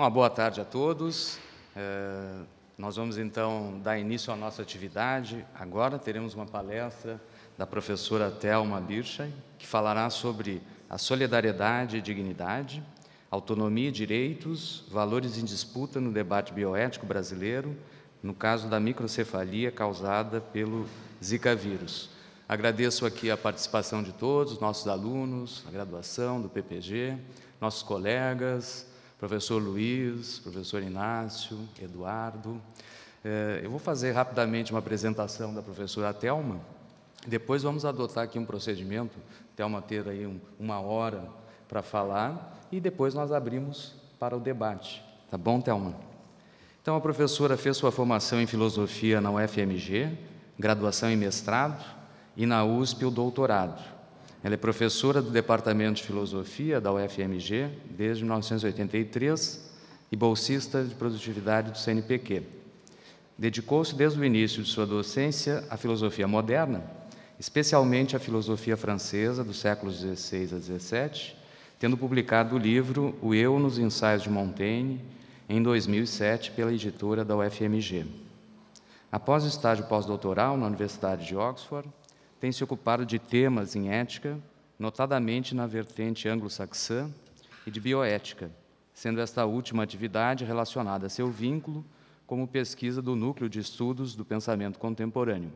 Uma boa tarde a todos. É, nós vamos então dar início à nossa atividade. Agora teremos uma palestra da professora Thelma Birchay, que falará sobre a solidariedade e dignidade, autonomia e direitos, valores em disputa no debate bioético brasileiro, no caso da microcefalia causada pelo Zika vírus. Agradeço aqui a participação de todos, nossos alunos, a graduação do PPG, nossos colegas, professor Luiz, professor Inácio, Eduardo. É, eu vou fazer rapidamente uma apresentação da professora Telma. Depois vamos adotar aqui um procedimento, Telma ter aí uma hora para falar e depois nós abrimos para o debate. Tá bom, Telma? Então a professora fez sua formação em filosofia na UFMG, graduação e mestrado e na USP o doutorado. Ela é professora do Departamento de Filosofia da UFMG desde 1983 e bolsista de produtividade do CNPq. Dedicou-se desde o início de sua docência à filosofia moderna, especialmente à filosofia francesa dos séculos XVI a XVII, tendo publicado o livro O Eu nos Ensaios de Montaigne em 2007 pela editora da UFMG. Após o estágio pós-doutoral na Universidade de Oxford, tem se ocupado de temas em ética, notadamente na vertente anglo-saxã e de bioética, sendo esta última atividade relacionada a seu vínculo como pesquisa do Núcleo de Estudos do Pensamento Contemporâneo.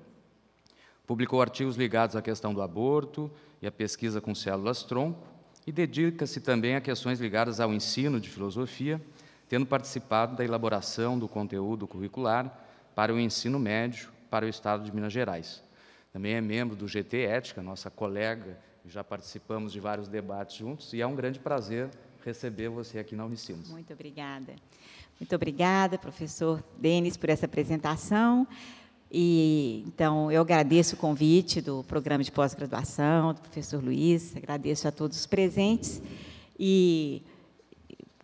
Publicou artigos ligados à questão do aborto e à pesquisa com células-tronco e dedica-se também a questões ligadas ao ensino de filosofia, tendo participado da elaboração do conteúdo curricular para o ensino médio para o Estado de Minas Gerais também é membro do GT Ética, nossa colega, já participamos de vários debates juntos, e é um grande prazer receber você aqui na Unicinos. Muito obrigada. Muito obrigada, professor Denis, por essa apresentação. E, então, eu agradeço o convite do programa de pós-graduação, do professor Luiz, agradeço a todos os presentes. E,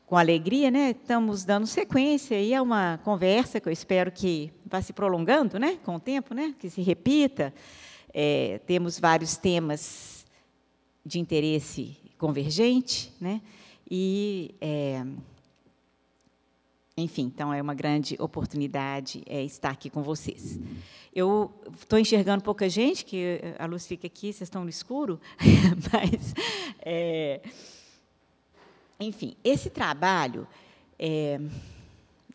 com alegria, né, estamos dando sequência aí a uma conversa que eu espero que vá se prolongando né, com o tempo, né, que se repita é, temos vários temas de interesse convergente, né? E, é, enfim, então é uma grande oportunidade é, estar aqui com vocês. Eu estou enxergando pouca gente, que a luz fica aqui, vocês estão no escuro, mas, é, enfim, esse trabalho é,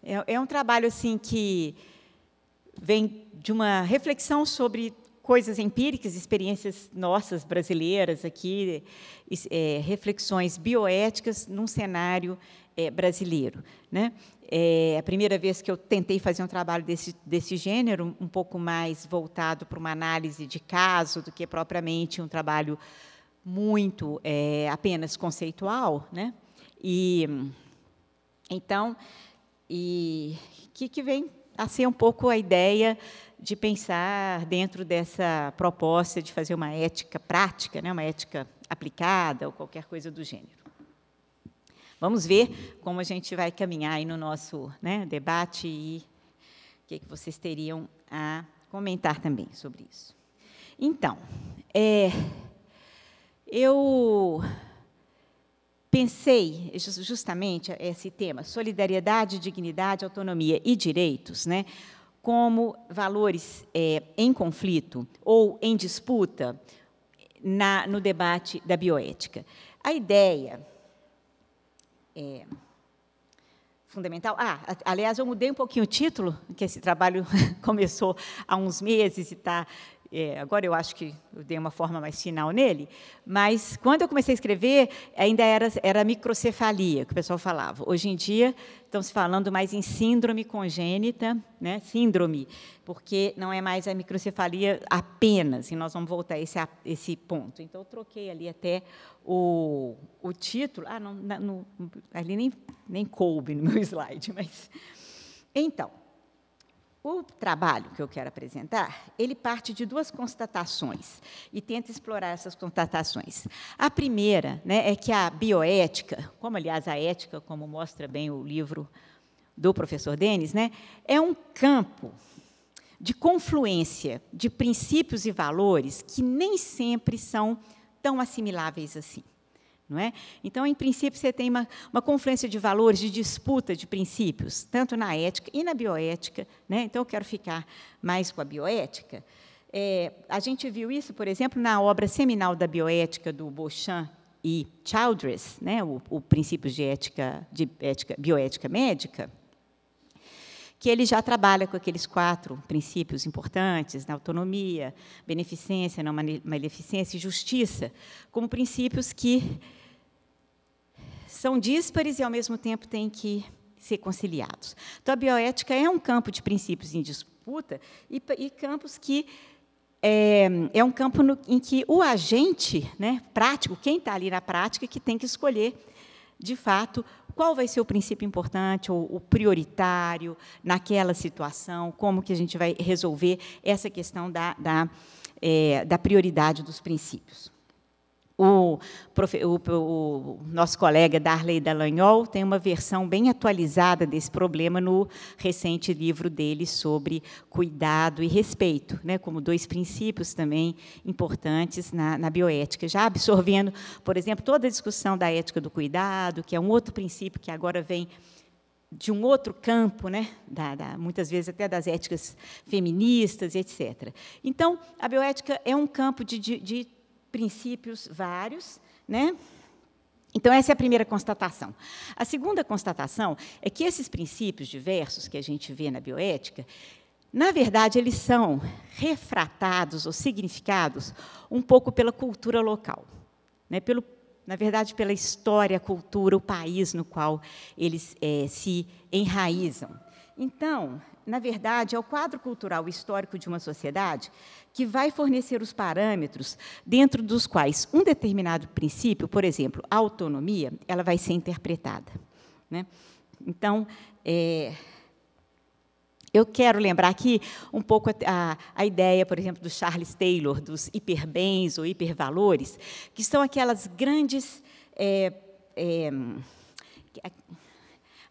é, é um trabalho assim que vem de uma reflexão sobre coisas empíricas, experiências nossas brasileiras aqui, é, reflexões bioéticas num cenário é, brasileiro. Né? É a primeira vez que eu tentei fazer um trabalho desse, desse gênero, um pouco mais voltado para uma análise de caso do que propriamente um trabalho muito é, apenas conceitual, né? E então, e que que vem assim é um pouco a ideia de pensar dentro dessa proposta de fazer uma ética prática, né, uma ética aplicada ou qualquer coisa do gênero. Vamos ver como a gente vai caminhar aí no nosso né, debate e o que, que, vocês teriam a comentar também sobre isso. Então, é, eu pensei justamente esse tema, solidariedade, dignidade, autonomia e direitos, né, como valores é, em conflito ou em disputa na, no debate da bioética. A ideia é, fundamental. Ah, aliás, eu mudei um pouquinho o título, que esse trabalho começou há uns meses e está é, agora eu acho que eu dei uma forma mais final nele, mas quando eu comecei a escrever, ainda era, era microcefalia, que o pessoal falava. Hoje em dia, estão se falando mais em síndrome congênita, né? síndrome, porque não é mais a microcefalia apenas, e nós vamos voltar a esse, a esse ponto. Então, eu troquei ali até o, o título. Ah, não, não, ali nem, nem coube no meu slide, mas. Então. O trabalho que eu quero apresentar, ele parte de duas constatações e tenta explorar essas constatações. A primeira né, é que a bioética, como aliás a ética, como mostra bem o livro do professor Denis, né, é um campo de confluência de princípios e valores que nem sempre são tão assimiláveis assim não é? Então, em princípio, você tem uma, uma confluência de valores, de disputa de princípios, tanto na ética e na bioética, né? Então, eu quero ficar mais com a bioética. É, a gente viu isso, por exemplo, na obra seminal da bioética do Beauchamp e Childress, né? O, o princípios de ética, de ética, bioética médica que ele já trabalha com aqueles quatro princípios importantes, na autonomia, beneficência, não maleficência e justiça, como princípios que são díspares e, ao mesmo tempo, têm que ser conciliados. Então, a bioética é um campo de princípios em disputa e, e campos que é, é um campo no, em que o agente né, prático, quem está ali na prática, que tem que escolher, de fato, qual vai ser o princípio importante ou o prioritário naquela situação, como que a gente vai resolver essa questão da, da, é, da prioridade dos princípios. O, o, o, nosso colega Darley Dallagnol tem uma versão bem atualizada desse problema no recente livro dele sobre cuidado e respeito, né, como dois princípios também importantes na, na bioética. Já absorvendo, por exemplo, toda a discussão da ética do cuidado, que é um outro princípio que agora vem de um outro campo, né? Da, da, muitas vezes até das éticas feministas, etc. Então, a bioética é um campo de, de, de princípios vários, né? Então, essa é a primeira constatação. A segunda constatação é que esses princípios diversos que a gente vê na bioética, na verdade, eles são refratados ou significados um pouco pela cultura local, né? pelo, na verdade, pela história, a cultura, o país no qual eles é, se enraizam. Então, na verdade, é o quadro cultural histórico de uma sociedade que vai fornecer os parâmetros dentro dos quais um determinado princípio, por exemplo, a autonomia, ela vai ser interpretada. Né? Então, é, eu quero lembrar aqui um pouco a, a, ideia, por exemplo, do Charles Taylor, dos hiperbens ou hipervalores, que são aquelas grandes. É, é,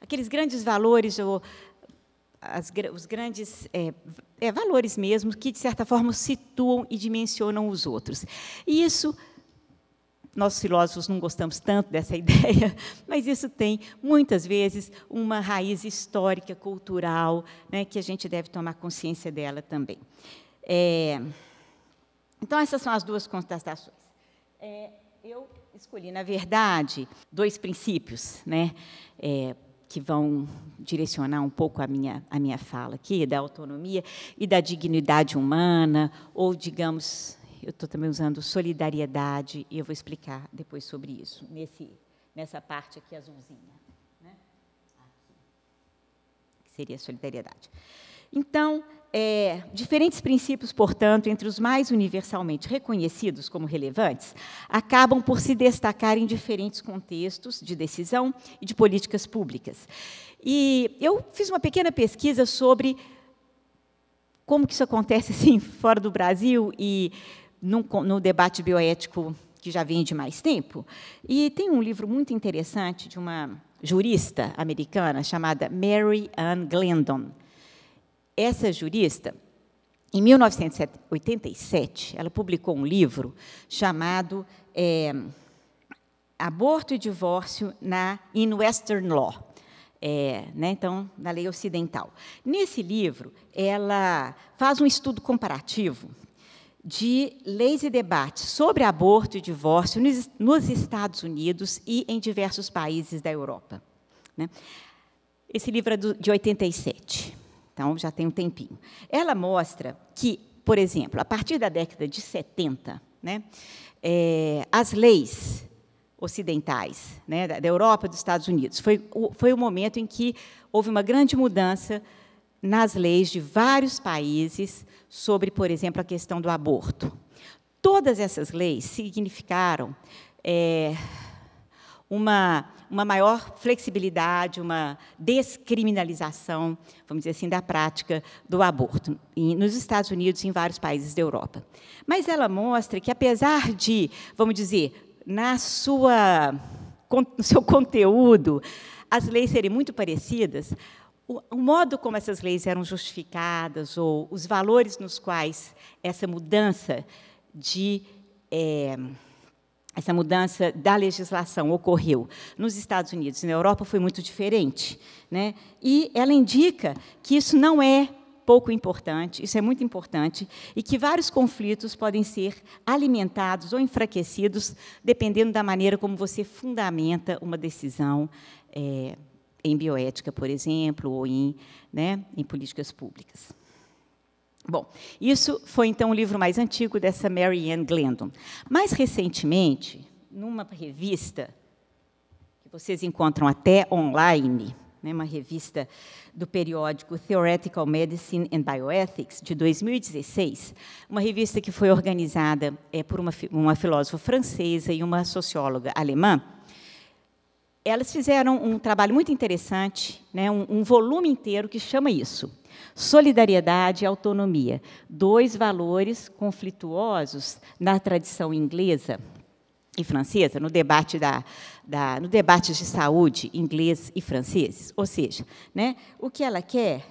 aqueles grandes valores ou as, os grandes é, é, valores mesmo que, de certa forma, situam e dimensionam os outros. E isso, nós filósofos não gostamos tanto dessa ideia, mas isso tem, muitas vezes, uma raiz histórica, cultural, né, que a gente deve tomar consciência dela também. É, então, essas são as duas constatações. É, eu escolhi, na verdade, dois princípios, né? É, que vão direcionar um pouco a minha, a minha fala aqui, da autonomia e da dignidade humana, ou, digamos, eu estou também usando solidariedade, e eu vou explicar depois sobre isso, nesse, nessa parte aqui azulzinha. Né? Que seria solidariedade. Então, é, diferentes princípios, portanto, entre os mais universalmente reconhecidos como relevantes, acabam por se destacar em diferentes contextos de decisão e de políticas públicas. E eu fiz uma pequena pesquisa sobre como que isso acontece assim, fora do Brasil e no, no debate bioético que já vem de mais tempo. E tem um livro muito interessante de uma jurista americana chamada Mary Ann Glendon, essa jurista, em 1987, ela publicou um livro chamado é, Aborto e Divórcio na, in Western Law. É, né, então, na lei ocidental. Nesse livro, ela faz um estudo comparativo de leis e debates sobre aborto e divórcio nos, nos Estados Unidos e em diversos países da Europa. Né. Esse livro é do, de 87. Então, já tem um tempinho. Ela mostra que, por exemplo, a partir da década de 70, né, é, as leis ocidentais, né, da Europa, dos Estados Unidos, foi o, foi o momento em que houve uma grande mudança nas leis de vários países sobre, por exemplo, a questão do aborto. Todas essas leis significaram. É, uma, uma maior flexibilidade, uma descriminalização, vamos dizer assim, da prática do aborto nos Estados Unidos e em vários países da Europa. Mas ela mostra que, apesar de, vamos dizer, na sua, no seu conteúdo, as leis serem muito parecidas, o modo como essas leis eram justificadas ou os valores nos quais essa mudança de é, essa mudança da legislação ocorreu nos Estados Unidos e na Europa foi muito diferente. Né? E ela indica que isso não é pouco importante, isso é muito importante, e que vários conflitos podem ser alimentados ou enfraquecidos dependendo da maneira como você fundamenta uma decisão é, em bioética, por exemplo, ou em, né, em políticas públicas. Bom, isso foi então o livro mais antigo dessa Mary Ann Glendon. Mais recentemente, numa revista que vocês encontram até online, né, uma revista do periódico Theoretical Medicine and Bioethics, de 2016, uma revista que foi organizada é, por uma, uma filósofa francesa e uma socióloga alemã, elas fizeram um trabalho muito interessante, né, um, um volume inteiro que chama isso, Solidariedade e autonomia, dois valores conflituosos na tradição inglesa e francesa, no debate, da, da, no debate de saúde inglês e franceses. Ou seja, né, o que ela quer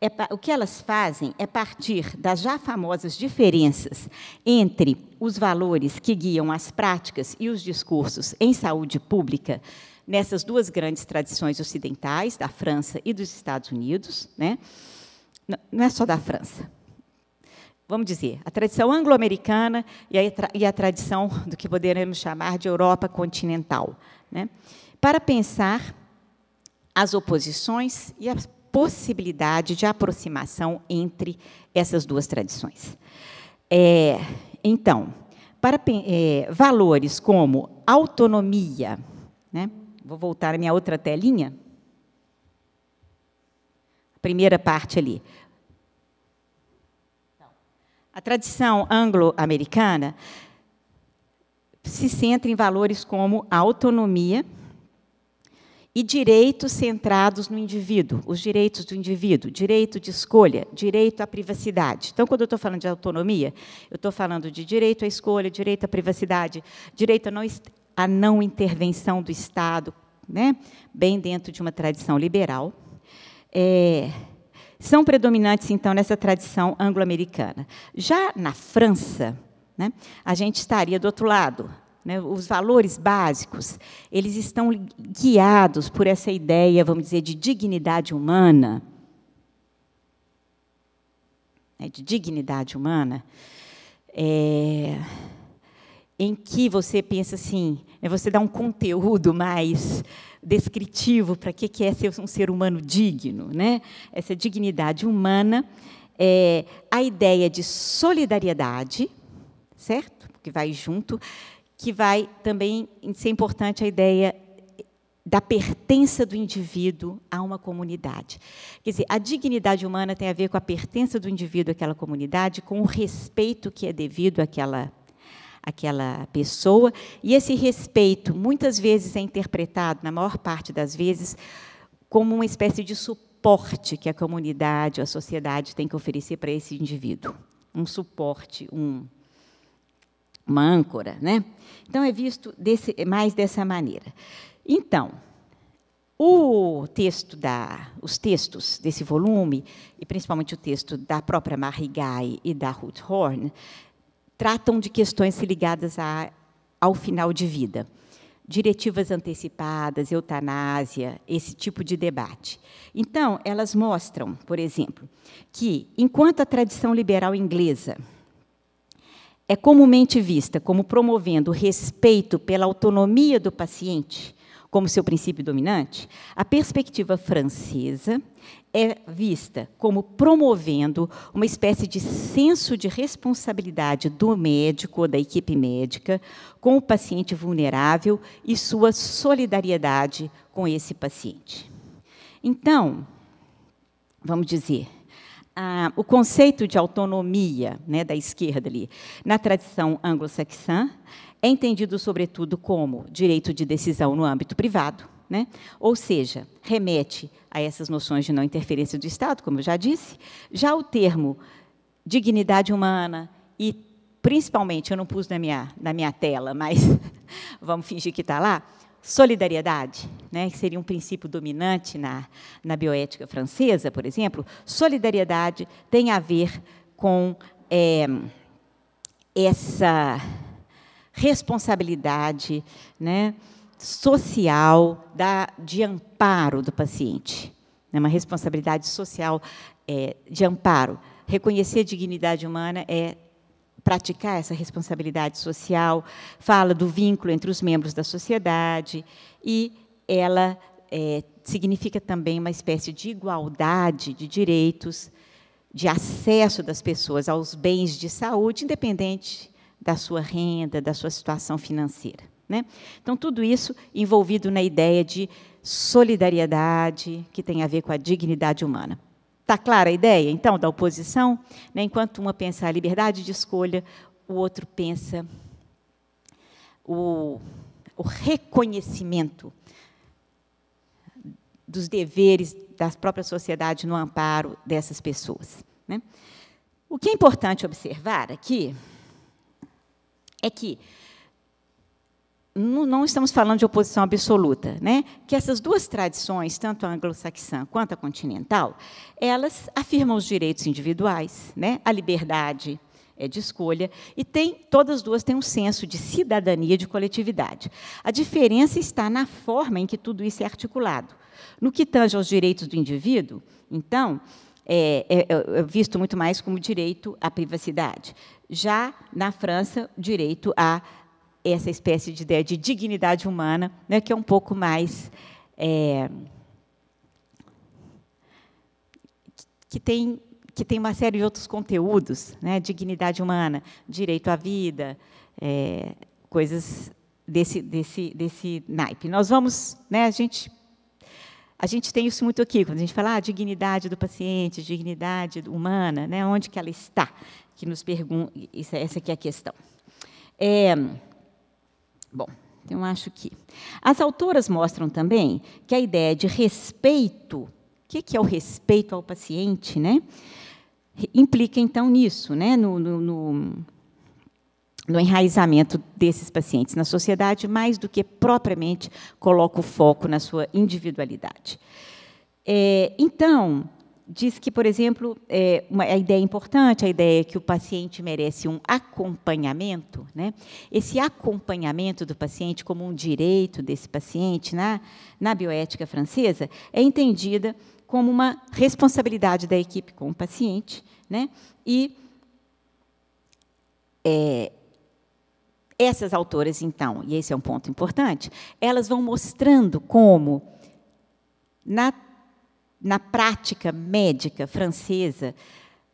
é, o que elas fazem é partir das já famosas diferenças entre os valores que guiam as práticas e os discursos em saúde pública nessas duas grandes tradições ocidentais, da França e dos Estados Unidos, né? não é só da França. Vamos dizer, a tradição anglo-americana e, e, a tradição do que poderemos chamar de Europa continental. Né? Para pensar as oposições e a possibilidade de aproximação entre essas duas tradições. É, então, para é, valores como autonomia, né? vou voltar à minha outra telinha, primeira parte ali, a tradição anglo-americana se centra em valores como a autonomia e direitos centrados no indivíduo, os direitos do indivíduo, direito de escolha, direito à privacidade. Então, quando eu estou falando de autonomia, eu estou falando de direito à escolha, direito à privacidade, direito à não, à não intervenção do Estado, né? bem dentro de uma tradição liberal. É, são predominantes, então, nessa tradição anglo-americana. Já na França, né, a gente estaria do outro lado. Né, os valores básicos, eles estão guiados por essa ideia, vamos dizer, de dignidade humana. Né, de dignidade humana. É, em que você pensa assim, é você dar um conteúdo mais descritivo para que que é ser um ser humano digno, né? Essa dignidade humana, é a ideia de solidariedade, certo? Que vai junto, que vai também ser importante a ideia da pertença do indivíduo a uma comunidade. Quer dizer, a dignidade humana tem a ver com a pertença do indivíduo àquela comunidade, com o respeito que é devido àquela aquela pessoa. E esse respeito, muitas vezes, é interpretado, na maior parte das vezes, como uma espécie de suporte que a comunidade, ou a sociedade tem que oferecer para esse indivíduo. Um suporte, um, uma âncora. Né? Então, é visto desse, mais dessa maneira. Então, o texto da, os textos desse volume, e principalmente o texto da própria Marie Guy e da Ruth Horn, tratam de questões ligadas a, ao final de vida. Diretivas antecipadas, eutanásia, esse tipo de debate. Então, elas mostram, por exemplo, que enquanto a tradição liberal inglesa é comumente vista como promovendo respeito pela autonomia do paciente, como seu princípio dominante, a perspectiva francesa é vista como promovendo uma espécie de senso de responsabilidade do médico ou da equipe médica com o paciente vulnerável e sua solidariedade com esse paciente. Então, vamos dizer, ah, o conceito de autonomia né, da esquerda ali, na tradição anglo-saxã, é entendido, sobretudo, como direito de decisão no âmbito privado, né? ou seja, remete a essas noções de não interferência do Estado, como eu já disse. Já o termo dignidade humana e, principalmente, eu não pus na minha, na minha tela, mas vamos fingir que está lá, solidariedade, né, que seria um princípio dominante na, na bioética francesa, por exemplo, solidariedade tem a ver com é, essa responsabilidade né, social da, de amparo do paciente. Né, uma responsabilidade social é, de amparo. Reconhecer a dignidade humana é praticar essa responsabilidade social, fala do vínculo entre os membros da sociedade e ela é, significa também uma espécie de igualdade de direitos, de acesso das pessoas aos bens de saúde, independente da sua renda, da sua situação financeira. Né? Então, tudo isso envolvido na ideia de solidariedade, que tem a ver com a dignidade humana. Está clara a ideia, então, da oposição? Né? Enquanto uma pensa a liberdade de escolha, o outro pensa o, o reconhecimento dos deveres da própria sociedade no amparo dessas pessoas. Né? O que é importante observar aqui é que não estamos falando de oposição absoluta, né? que essas duas tradições, tanto a anglo-saxã quanto a continental, elas afirmam os direitos individuais, né? a liberdade é, de escolha, e tem, todas as duas têm um senso de cidadania de coletividade. A diferença está na forma em que tudo isso é articulado. No que tange aos direitos do indivíduo, então, é, é, é, é visto muito mais como direito à privacidade, já na França, o direito a essa espécie de ideia de dignidade humana, né, que é um pouco mais. É, que tem que tem uma série de outros conteúdos, né, dignidade humana, direito à vida, é, coisas desse desse desse naipe. Nós vamos, né, a gente a gente tem isso muito aqui quando a gente fala ah, dignidade do paciente, dignidade humana, né, onde que ela está? que nos pergunta. Essa aqui é a questão. É, bom, eu acho que. As autoras mostram também que a ideia de respeito, o que é o respeito ao paciente, né? Implica, então, nisso, né? no, no, no no enraizamento desses pacientes na sociedade, mais do que propriamente coloca o foco na sua individualidade. É, então, diz que, por exemplo, é, uma, a ideia é importante, a ideia é que o paciente merece um acompanhamento, né? esse acompanhamento do paciente como um direito desse paciente na, na bioética francesa é entendida como uma responsabilidade da equipe com o paciente, né? e é, essas autoras, então, e esse é um ponto importante, elas vão mostrando como na na prática médica francesa,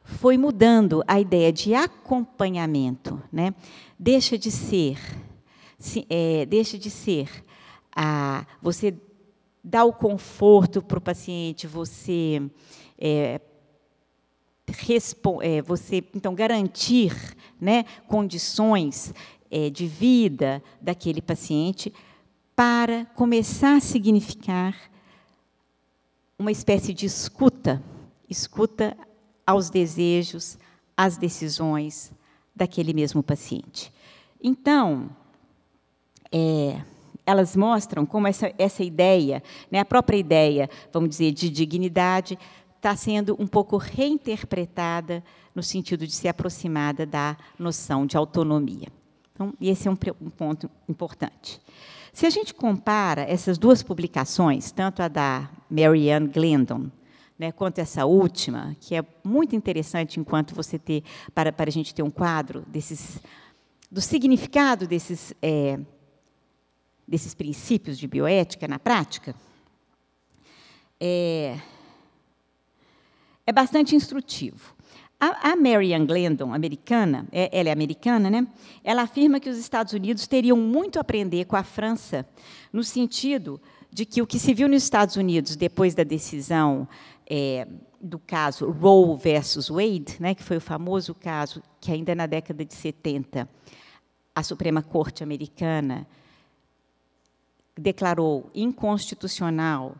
foi mudando a ideia de acompanhamento, né? Deixa de ser, se, é, deixa de ser a você dá o conforto para o paciente, você é, é, você então garantir, né, condições é, de vida daquele paciente para começar a significar uma espécie de escuta, escuta aos desejos, às decisões daquele mesmo paciente. Então, é, elas mostram como essa, essa ideia, né, a própria ideia, vamos dizer, de dignidade, está sendo um pouco reinterpretada no sentido de se aproximada da noção de autonomia. Então, esse é um, um ponto importante. Se a gente compara essas duas publicações, tanto a da Marianne Glendon, né, quanto essa última, que é muito interessante enquanto você ter para, para a gente ter um quadro desses do significado desses é, desses princípios de bioética na prática, é, é bastante instrutivo. A, a Marian Glendon, americana, é, ela é americana, né? Ela afirma que os Estados Unidos teriam muito a aprender com a França, no sentido de que o que se viu nos Estados Unidos depois da decisão é, do caso Roe versus Wade, né, que foi o famoso caso que ainda na década de 70 a Suprema Corte americana declarou inconstitucional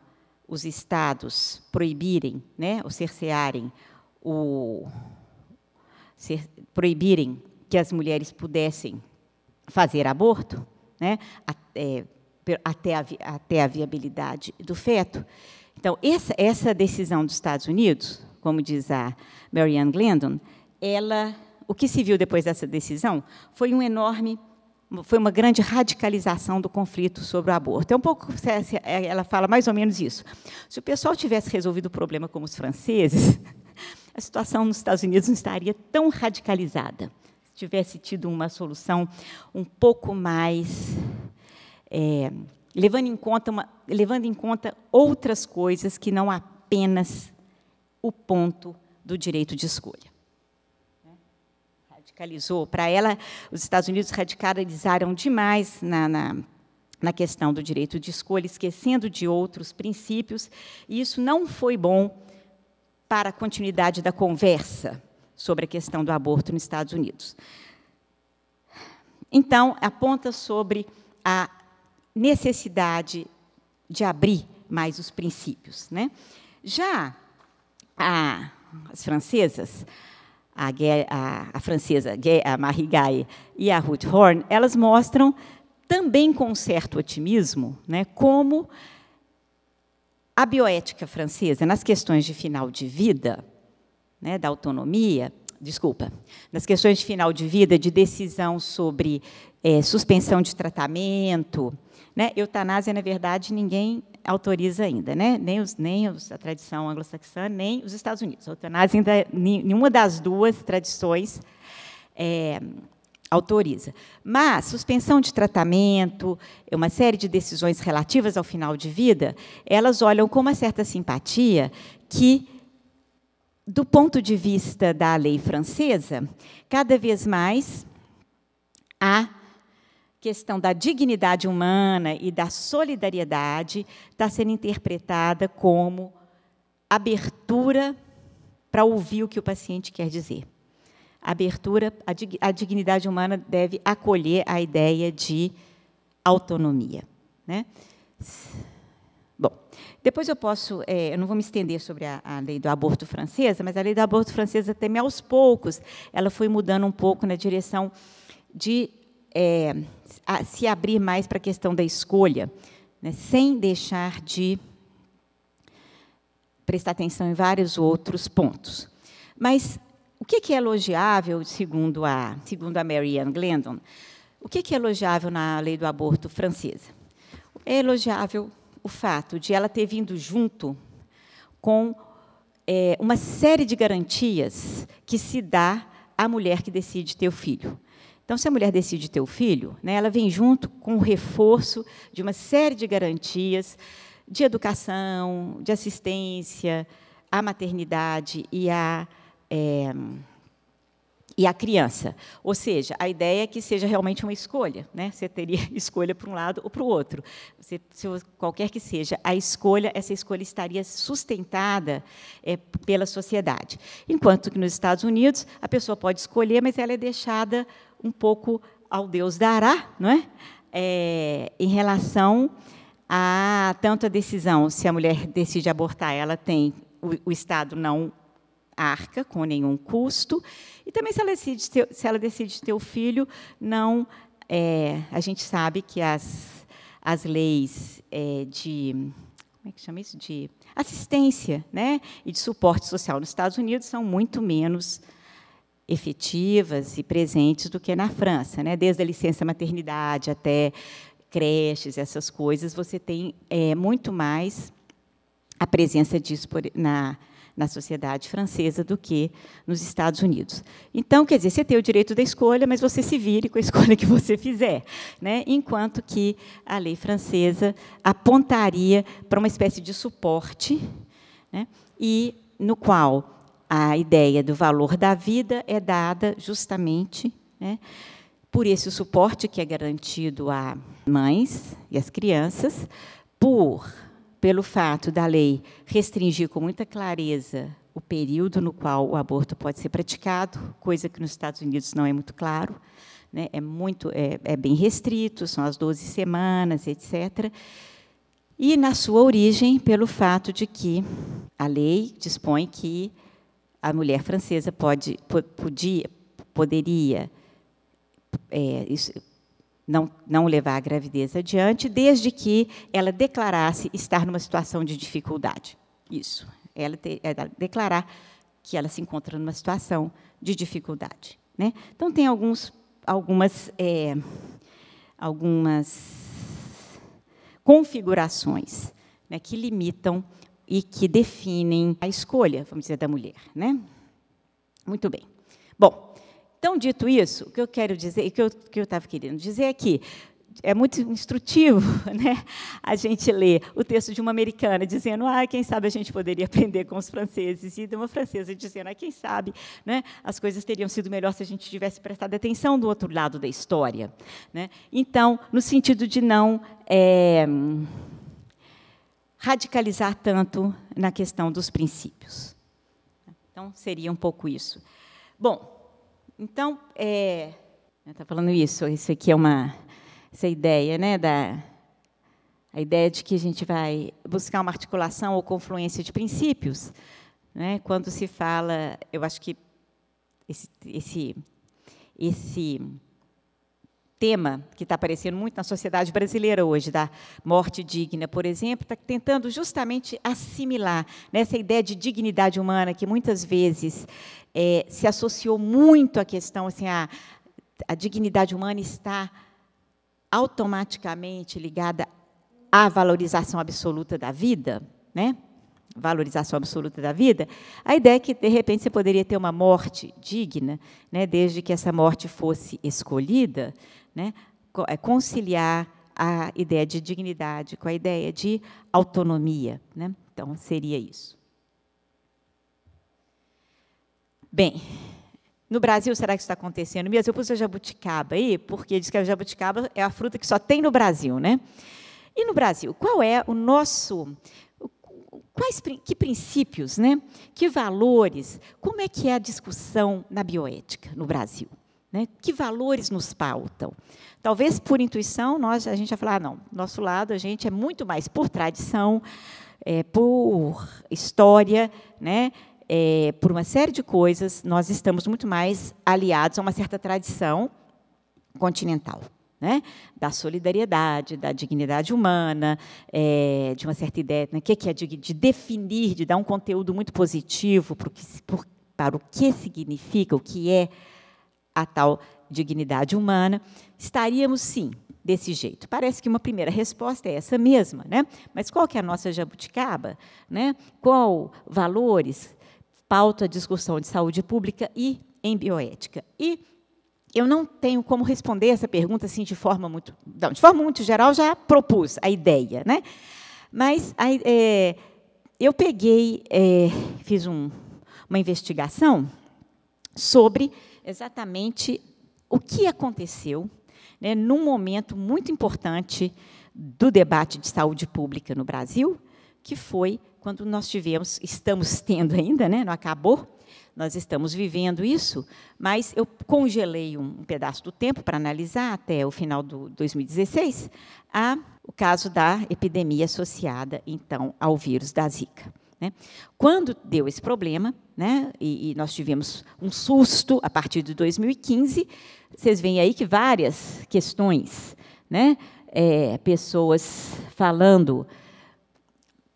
os estados proibirem, né, ou cercearem o ser, proibirem que as mulheres pudessem fazer aborto, né, até, até, a, até a viabilidade do feto. Então, essa, essa decisão dos Estados Unidos, como diz a Marianne Glendon, ela, o que se viu depois dessa decisão foi um enorme foi uma grande radicalização do conflito sobre o aborto. É um pouco, ela fala mais ou menos isso. Se o pessoal tivesse resolvido o problema como os franceses, a situação nos Estados Unidos não estaria tão radicalizada se tivesse tido uma solução um pouco mais. É, levando, em conta uma, levando em conta outras coisas que não apenas o ponto do direito de escolha. Radicalizou. Para ela, os Estados Unidos radicalizaram demais na, na, na questão do direito de escolha, esquecendo de outros princípios, e isso não foi bom para a continuidade da conversa sobre a questão do aborto nos Estados Unidos. Então, aponta sobre a necessidade de abrir mais os princípios. Né? Já a, as francesas, a, a, a francesa a Marie Gaye e a Ruth Horn, elas mostram também com certo otimismo né, como a bioética francesa, nas questões de final de vida, né, da autonomia, desculpa, nas questões de final de vida, de decisão sobre é, suspensão de tratamento, né, eutanásia, na verdade, ninguém autoriza ainda, né, nem, os, nem os, a tradição anglo-saxã, nem os Estados Unidos. A eutanásia ainda, nenhuma das duas tradições é, autoriza. Mas suspensão de tratamento, é uma série de decisões relativas ao final de vida, elas olham com uma certa simpatia que do ponto de vista da lei francesa, cada vez mais a questão da dignidade humana e da solidariedade está sendo interpretada como abertura para ouvir o que o paciente quer dizer a abertura, a dignidade humana deve acolher a ideia de autonomia. Né? Bom, depois eu posso, é, eu não vou me estender sobre a, a, lei do aborto francesa, mas a lei do aborto francesa, até aos poucos, ela foi mudando um pouco na direção de é, a, se abrir mais para a questão da escolha, né, sem deixar de prestar atenção em vários outros pontos. Mas o que é elogiável, segundo a, segundo a Mary Ann Glendon, o que é elogiável na lei do aborto francesa? É elogiável o fato de ela ter vindo junto com é, uma série de garantias que se dá à mulher que decide ter o filho. Então, se a mulher decide ter o filho, né, ela vem junto com o reforço de uma série de garantias de educação, de assistência à maternidade e à é, e a criança. Ou seja, a ideia é que seja realmente uma escolha. Né? Você teria escolha para um lado ou para o outro. Você, se, qualquer que seja a escolha, essa escolha estaria sustentada é, pela sociedade. Enquanto que nos Estados Unidos, a pessoa pode escolher, mas ela é deixada um pouco ao Deus dará, não é? é em relação a tanto a decisão, se a mulher decide abortar, ela tem, o, o Estado não arca com nenhum custo. E também se ela decide ter, se ela decide ter o filho, não é, a gente sabe que as, as leis é, de como é que chama isso de assistência, né, e de suporte social nos Estados Unidos são muito menos efetivas e presentes do que na França, né? Desde a licença maternidade até creches, essas coisas, você tem é, muito mais a presença disso por, na na sociedade francesa do que nos Estados Unidos. Então, quer dizer, você tem o direito da escolha, mas você se vire com a escolha que você fizer, né? enquanto que a lei francesa apontaria para uma espécie de suporte, né? e no qual a ideia do valor da vida é dada justamente né, por esse suporte que é garantido a mães e as crianças, por pelo fato da lei restringir com muita clareza o período no qual o aborto pode ser praticado, coisa que nos Estados Unidos não é muito claro, né? é muito é, é bem restrito, são as 12 semanas, etc. E na sua origem, pelo fato de que a lei dispõe que a mulher francesa pode, podia, poderia é, isso, não, não levar a gravidez adiante, desde que ela declarasse estar numa situação de dificuldade. Isso, ela, te, ela declarar que ela se encontra numa situação de dificuldade. Né? Então, tem alguns, algumas, é, algumas configurações né, que limitam e que definem a escolha, vamos dizer, da mulher. Né? Muito bem. Bom, então, dito isso, o que eu quero dizer, o que eu, que eu estava querendo dizer é que é muito instrutivo né, a gente ler o texto de uma americana dizendo, ah, quem sabe a gente poderia aprender com os franceses, e de uma francesa dizendo, ah, quem sabe né, as coisas teriam sido melhor se a gente tivesse prestado atenção do outro lado da história. Né? Então, no sentido de não é, radicalizar tanto na questão dos princípios. Então, seria um pouco isso. Bom, então, é, está né, falando isso, isso aqui é uma essa ideia, né, da a ideia de que a gente vai buscar uma articulação ou confluência de princípios, né? Quando se fala, eu acho que esse esse esse tema que está aparecendo muito na sociedade brasileira hoje, da morte digna, por exemplo, está tentando justamente assimilar nessa né, ideia de dignidade humana que muitas vezes é, se associou muito à questão, assim, a, a dignidade humana está automaticamente ligada à valorização absoluta da vida, né? valorização absoluta da vida, a ideia é que, de repente, você poderia ter uma morte digna, né, desde que essa morte fosse escolhida, né, é, conciliar a ideia de dignidade com a ideia de autonomia. Né? Então, seria isso. Bem, no Brasil, será que isso está acontecendo mesmo? Eu pus a jabuticaba aí, porque diz que a jabuticaba é a fruta que só tem no Brasil, né? E no Brasil, qual é o nosso. Quais, que princípios, né? que valores, como é que é a discussão na bioética no Brasil? Né? Que valores nos pautam? Talvez por intuição nós a gente vai falar, ah, não, nosso lado a gente é muito mais por tradição, é, por história, né? é, por uma série de coisas, nós estamos muito mais aliados a uma certa tradição continental. Né? da solidariedade, da dignidade humana, é, de uma certa ideia né? que, que é de, de, definir, de dar um conteúdo muito positivo para o, que, por, para o que significa, o que é a tal dignidade humana, estaríamos sim desse jeito. Parece que uma primeira resposta é essa mesma, né? Mas qual que é a nossa jabuticaba, né? Qual valores pauta discussão de saúde pública e em bioética. E eu não tenho como responder essa pergunta assim de forma muito, não, de forma muito geral já propus a ideia, né? Mas é, eu peguei, é, fiz um, uma investigação sobre exatamente o que aconteceu né, num momento muito importante do debate de saúde pública no Brasil, que foi quando nós tivemos, estamos tendo ainda, né? não acabou, nós estamos vivendo isso, mas eu congelei um pedaço do tempo para analisar até o final do 2016 a, o caso da epidemia associada então ao vírus da Zika. Né? Quando deu esse problema, né, e, e, nós tivemos um susto a partir de 2015, vocês veem aí que várias questões, né, é, pessoas falando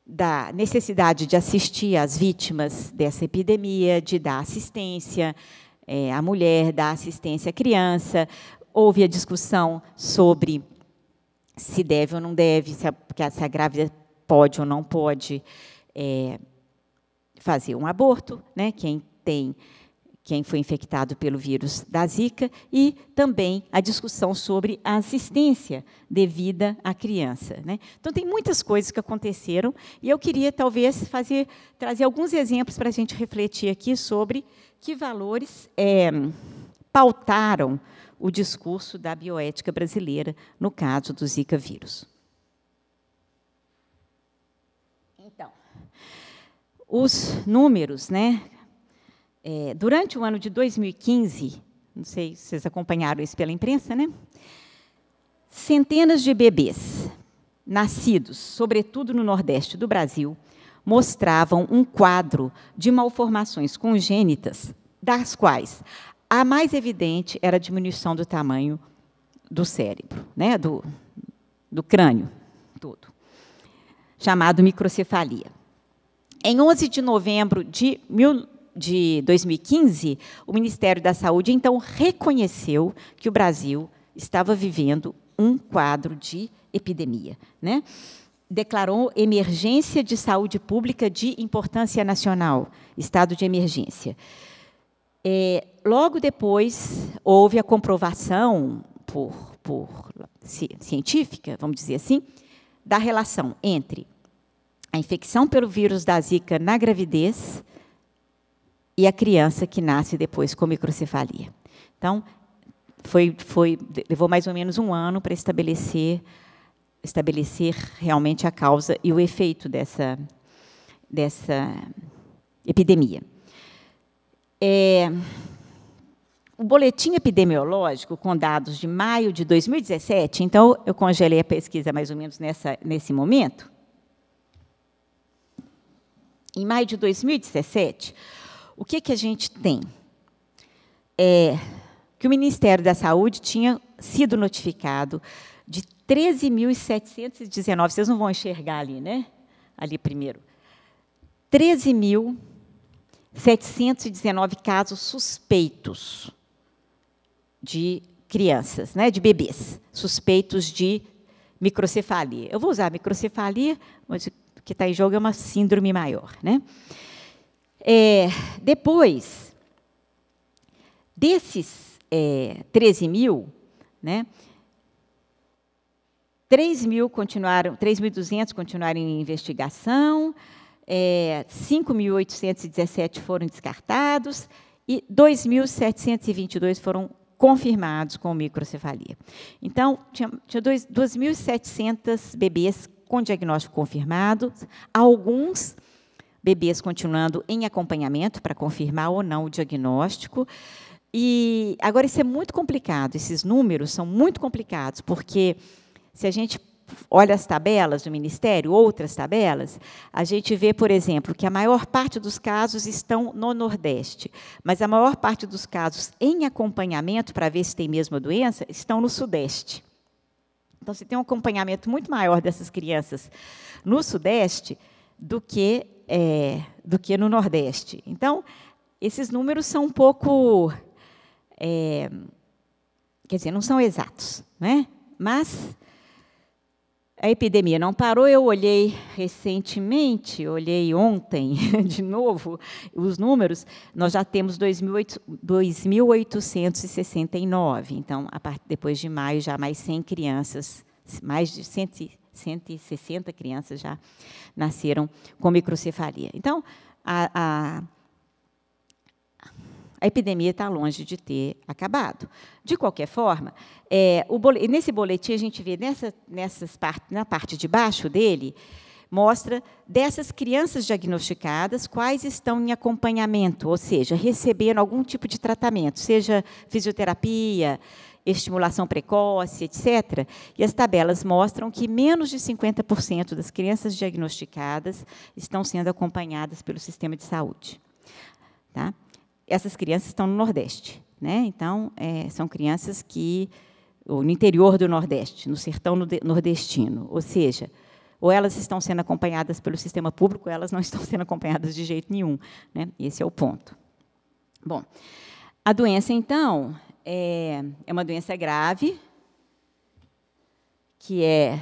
da necessidade de assistir às vítimas dessa epidemia, de dar assistência é, à mulher, dar assistência à criança. Houve a discussão sobre se deve ou não deve, se a, se a grávida pode ou não pode é, fazer um aborto, né? Quem tem quem foi infectado pelo vírus da Zika e também a discussão sobre a assistência devida à criança. Né? Então, tem muitas coisas que aconteceram e eu queria, talvez, fazer, trazer alguns exemplos para a gente refletir aqui sobre que valores é, pautaram o discurso da bioética brasileira no caso do Zika vírus. Então, os números, né, é, durante o ano de 2015, não sei se vocês acompanharam isso pela imprensa, né? Centenas de bebês nascidos, sobretudo no Nordeste do Brasil, mostravam um quadro de malformações congênitas, das quais a mais evidente era a diminuição do tamanho do cérebro, né? do, do crânio todo, chamado microcefalia. Em 11 de novembro de mil, de 2015, o Ministério da Saúde então reconheceu que o Brasil estava vivendo um quadro de epidemia, né? Declarou emergência de saúde pública de importância nacional, estado de emergência. É, logo depois houve a comprovação por, por científica, vamos dizer assim, da relação entre a infecção pelo vírus da Zika na gravidez e a criança que nasce depois com microcefalia. Então, foi, foi, levou mais ou menos um ano para estabelecer, estabelecer realmente a causa e o efeito dessa, dessa epidemia. É, o boletim epidemiológico, com dados de maio de 2017, então eu congelei a pesquisa mais ou menos nessa, nesse momento. Em maio de 2017, o que, que a gente tem? É que o Ministério da Saúde tinha sido notificado de 13.719, vocês não vão enxergar ali, né? Ali primeiro. 13.719 casos suspeitos de crianças, né, de bebês, suspeitos de microcefalia. Eu vou usar microcefalia, mas o que está em jogo é uma síndrome maior. Né? É, depois, desses é, 13 mil, né, 3 mil continuaram, 3.200 continuaram em investigação, é, 5.817 foram descartados e 2.722 foram confirmados com microcefalia. Então, tinha, tinha 2.700 bebês com diagnóstico confirmado, alguns bebês continuando em acompanhamento para confirmar ou não o diagnóstico. E agora isso é muito complicado, esses números são muito complicados, porque se a gente olha as tabelas do Ministério, outras tabelas, a gente vê, por exemplo, que a maior parte dos casos estão no Nordeste, mas a maior parte dos casos em acompanhamento para ver se tem mesmo a doença estão no Sudeste. Então, você tem um acompanhamento muito maior dessas crianças no Sudeste do que é, do que no Nordeste. Então, esses números são um pouco. É, quer dizer, não são exatos, né? mas a epidemia não parou. Eu olhei recentemente, olhei ontem de novo os números. Nós já temos 2.869. Então, depois de maio, já mais 100 crianças, mais de 100, 160 crianças já nasceram com microcefalia. Então, a, a, a epidemia está longe de ter acabado. De qualquer forma, é, nesse boletim a gente vê nessa, nessas part, na parte de baixo dele mostra dessas crianças diagnosticadas quais estão em acompanhamento, ou seja, recebendo algum tipo de tratamento, seja fisioterapia, estimulação precoce, etc. E as tabelas mostram que menos de 50% das crianças diagnosticadas estão sendo acompanhadas pelo sistema de saúde. Tá? Essas crianças estão no Nordeste. Né? Então, é, são crianças que, ou no interior do Nordeste, no sertão nordestino. Ou seja, ou elas estão sendo acompanhadas pelo sistema público, ou elas não estão sendo acompanhadas de jeito nenhum. Né? Esse é o ponto. Bom, a doença, então, é, é uma doença grave, que é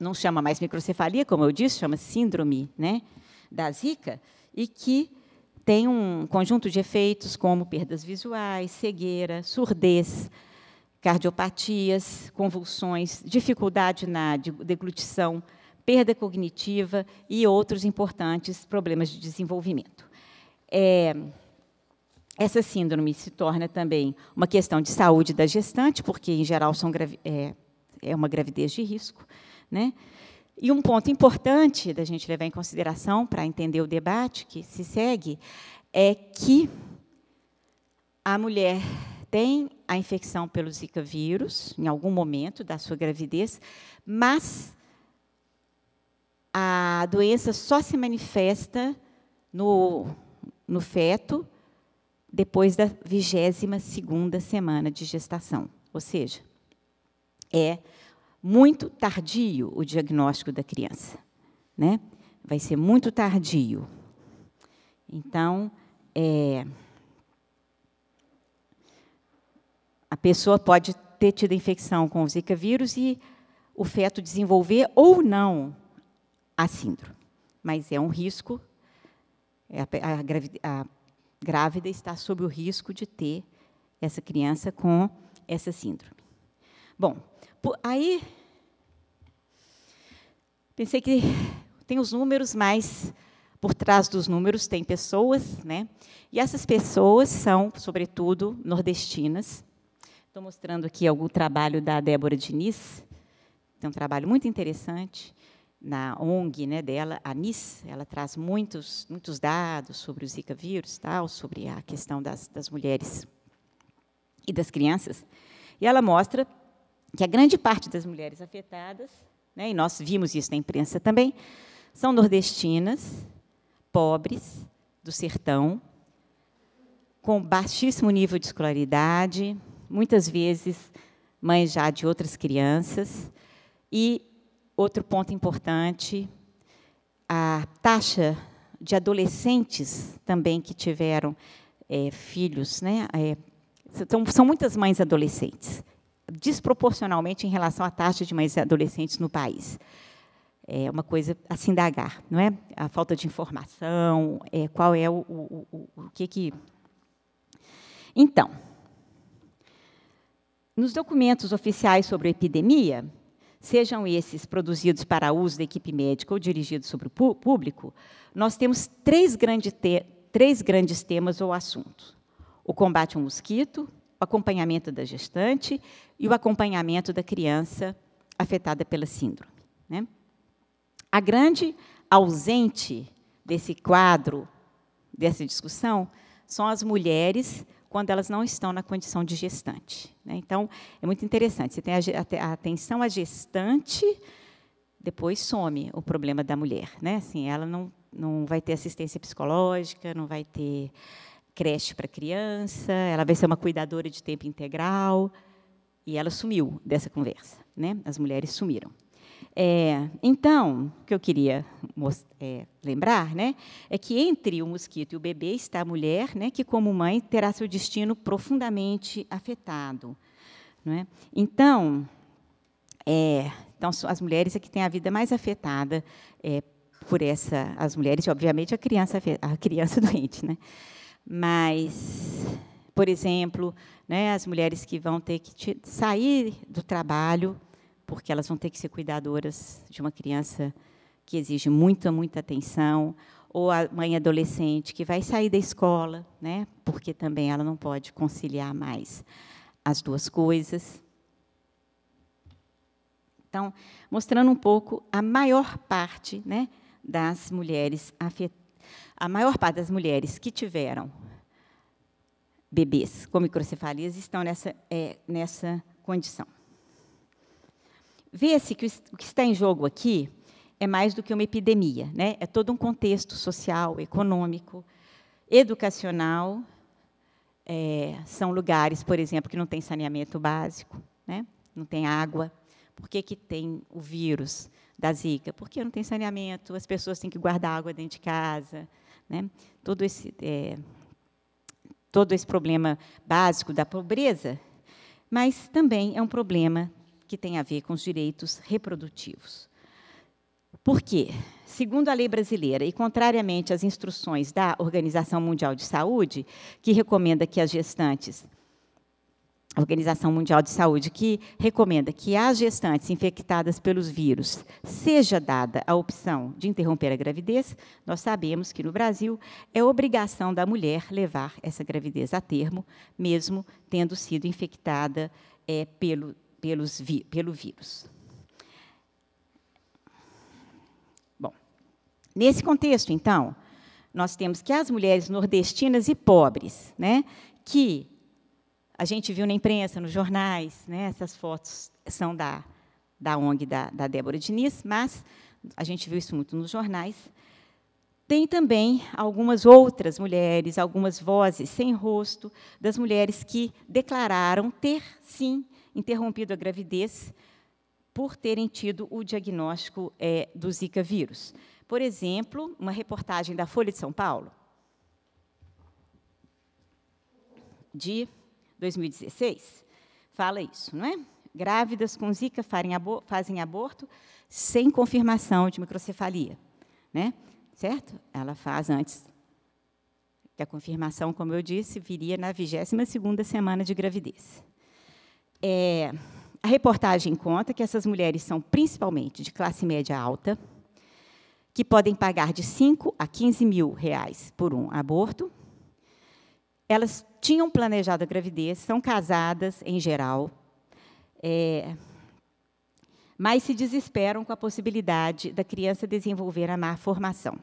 não chama mais microcefalia, como eu disse, chama síndrome né, da zika, e que tem um conjunto de efeitos como perdas visuais, cegueira, surdez, cardiopatias, convulsões, dificuldade na deglutição, perda cognitiva e outros importantes problemas de desenvolvimento. É, essa síndrome se torna também uma questão de saúde da gestante, porque, em geral, são é, é uma gravidez de risco. Né? E um ponto importante da gente levar em consideração para entender o debate que se segue é que a mulher tem a infecção pelo Zika vírus em algum momento da sua gravidez, mas a doença só se manifesta no, no feto depois da 22ª semana de gestação. Ou seja, é muito tardio o diagnóstico da criança, né? Vai ser muito tardio. Então, é, a pessoa pode ter tido infecção com o Zika vírus e o feto desenvolver ou não a síndrome. Mas é um risco, é a, a, a grávida está sob o risco de ter essa criança com essa síndrome. Bom, aí pensei que tem os números, mas por trás dos números tem pessoas, né? E essas pessoas são, sobretudo, nordestinas. Estou mostrando aqui algum trabalho da Débora Diniz, tem um trabalho muito interessante na ONG né, dela, a NIS, ela traz muitos, muitos dados sobre o Zika vírus, tal, sobre a questão das, das mulheres e das crianças. E ela mostra que a grande parte das mulheres afetadas, né, e nós vimos isso na imprensa também, são nordestinas, pobres, do sertão, com baixíssimo nível de escolaridade, muitas vezes mães já de outras crianças, e Outro ponto importante, a taxa de adolescentes também que tiveram é, filhos, né? É, são muitas mães adolescentes, desproporcionalmente em relação à taxa de mães adolescentes no país. É uma coisa a se indagar, não é? A falta de informação, é, qual é o, o, o, o que que. Então, nos documentos oficiais sobre a epidemia, sejam esses produzidos para uso da equipe médica ou dirigidos sobre o público, nós temos três, grande te três grandes temas ou assuntos: o combate ao mosquito, o acompanhamento da gestante e o acompanhamento da criança afetada pela síndrome. Né? A grande ausente desse quadro, dessa discussão, são as mulheres quando elas não estão na condição de gestante. Né? Então, é muito interessante. Você tem a, a, atenção à gestante, depois some o problema da mulher. Né? Assim, ela não, não vai ter assistência psicológica, não vai ter creche para criança, ela vai ser uma cuidadora de tempo integral. E ela sumiu dessa conversa. Né? As mulheres sumiram. É, então, o que eu queria é, lembrar né, é que entre o mosquito e o bebê está a mulher, né, que, como mãe, terá seu destino profundamente afetado. Né? Então, é, então, as mulheres é que têm a vida mais afetada é, por essa. As mulheres, obviamente, a criança, a criança doente. Né? Mas por exemplo, né, as mulheres que vão ter que sair do trabalho porque elas vão ter que ser cuidadoras de uma criança que exige muita, muita atenção, ou a mãe adolescente que vai sair da escola, né? porque também ela não pode conciliar mais as duas coisas. Então, mostrando um pouco a maior parte né, das mulheres afetadas. A maior parte das mulheres que tiveram bebês com microcefalias estão nessa, é, nessa condição. Vê-se que o que está em jogo aqui é mais do que uma epidemia, né? é todo um contexto social, econômico, educacional. É, são lugares, por exemplo, que não tem saneamento básico, né? não tem água. Por que, que tem o vírus da zika? Porque não tem saneamento, as pessoas têm que guardar água dentro de casa. Né? Todo, esse, é, todo esse problema básico da pobreza, mas também é um problema que tem a ver com os direitos reprodutivos. Por quê? Segundo a lei brasileira e contrariamente às instruções da Organização Mundial de Saúde, que recomenda que as gestantes a Organização Mundial de Saúde, que recomenda que as gestantes infectadas pelos vírus seja dada a opção de interromper a gravidez, nós sabemos que no Brasil é obrigação da mulher levar essa gravidez a termo, mesmo tendo sido infectada é, pelo, pelos vi, pelo vírus. Bom, nesse contexto, então, nós temos que as mulheres nordestinas e pobres, né, que a gente viu na imprensa, nos jornais, né, essas fotos são da, da ONG da, da Débora Diniz, mas a gente viu isso muito nos jornais. Tem também algumas outras mulheres, algumas vozes sem rosto, das mulheres que declararam ter, sim, interrompido a gravidez por terem tido o diagnóstico é, do Zika vírus. Por exemplo, uma reportagem da Folha de São Paulo, de 2016, fala isso, não é? Grávidas com Zika fazem aborto sem confirmação de microcefalia, né? Certo? Ela faz antes que a confirmação, como eu disse, viria na 22 segunda semana de gravidez. É, a reportagem conta que essas mulheres são principalmente de classe média alta, que podem pagar de 5 a 15 mil reais por um aborto. Elas tinham planejado a gravidez, são casadas em geral, é, mas se desesperam com a possibilidade da criança desenvolver a má formação.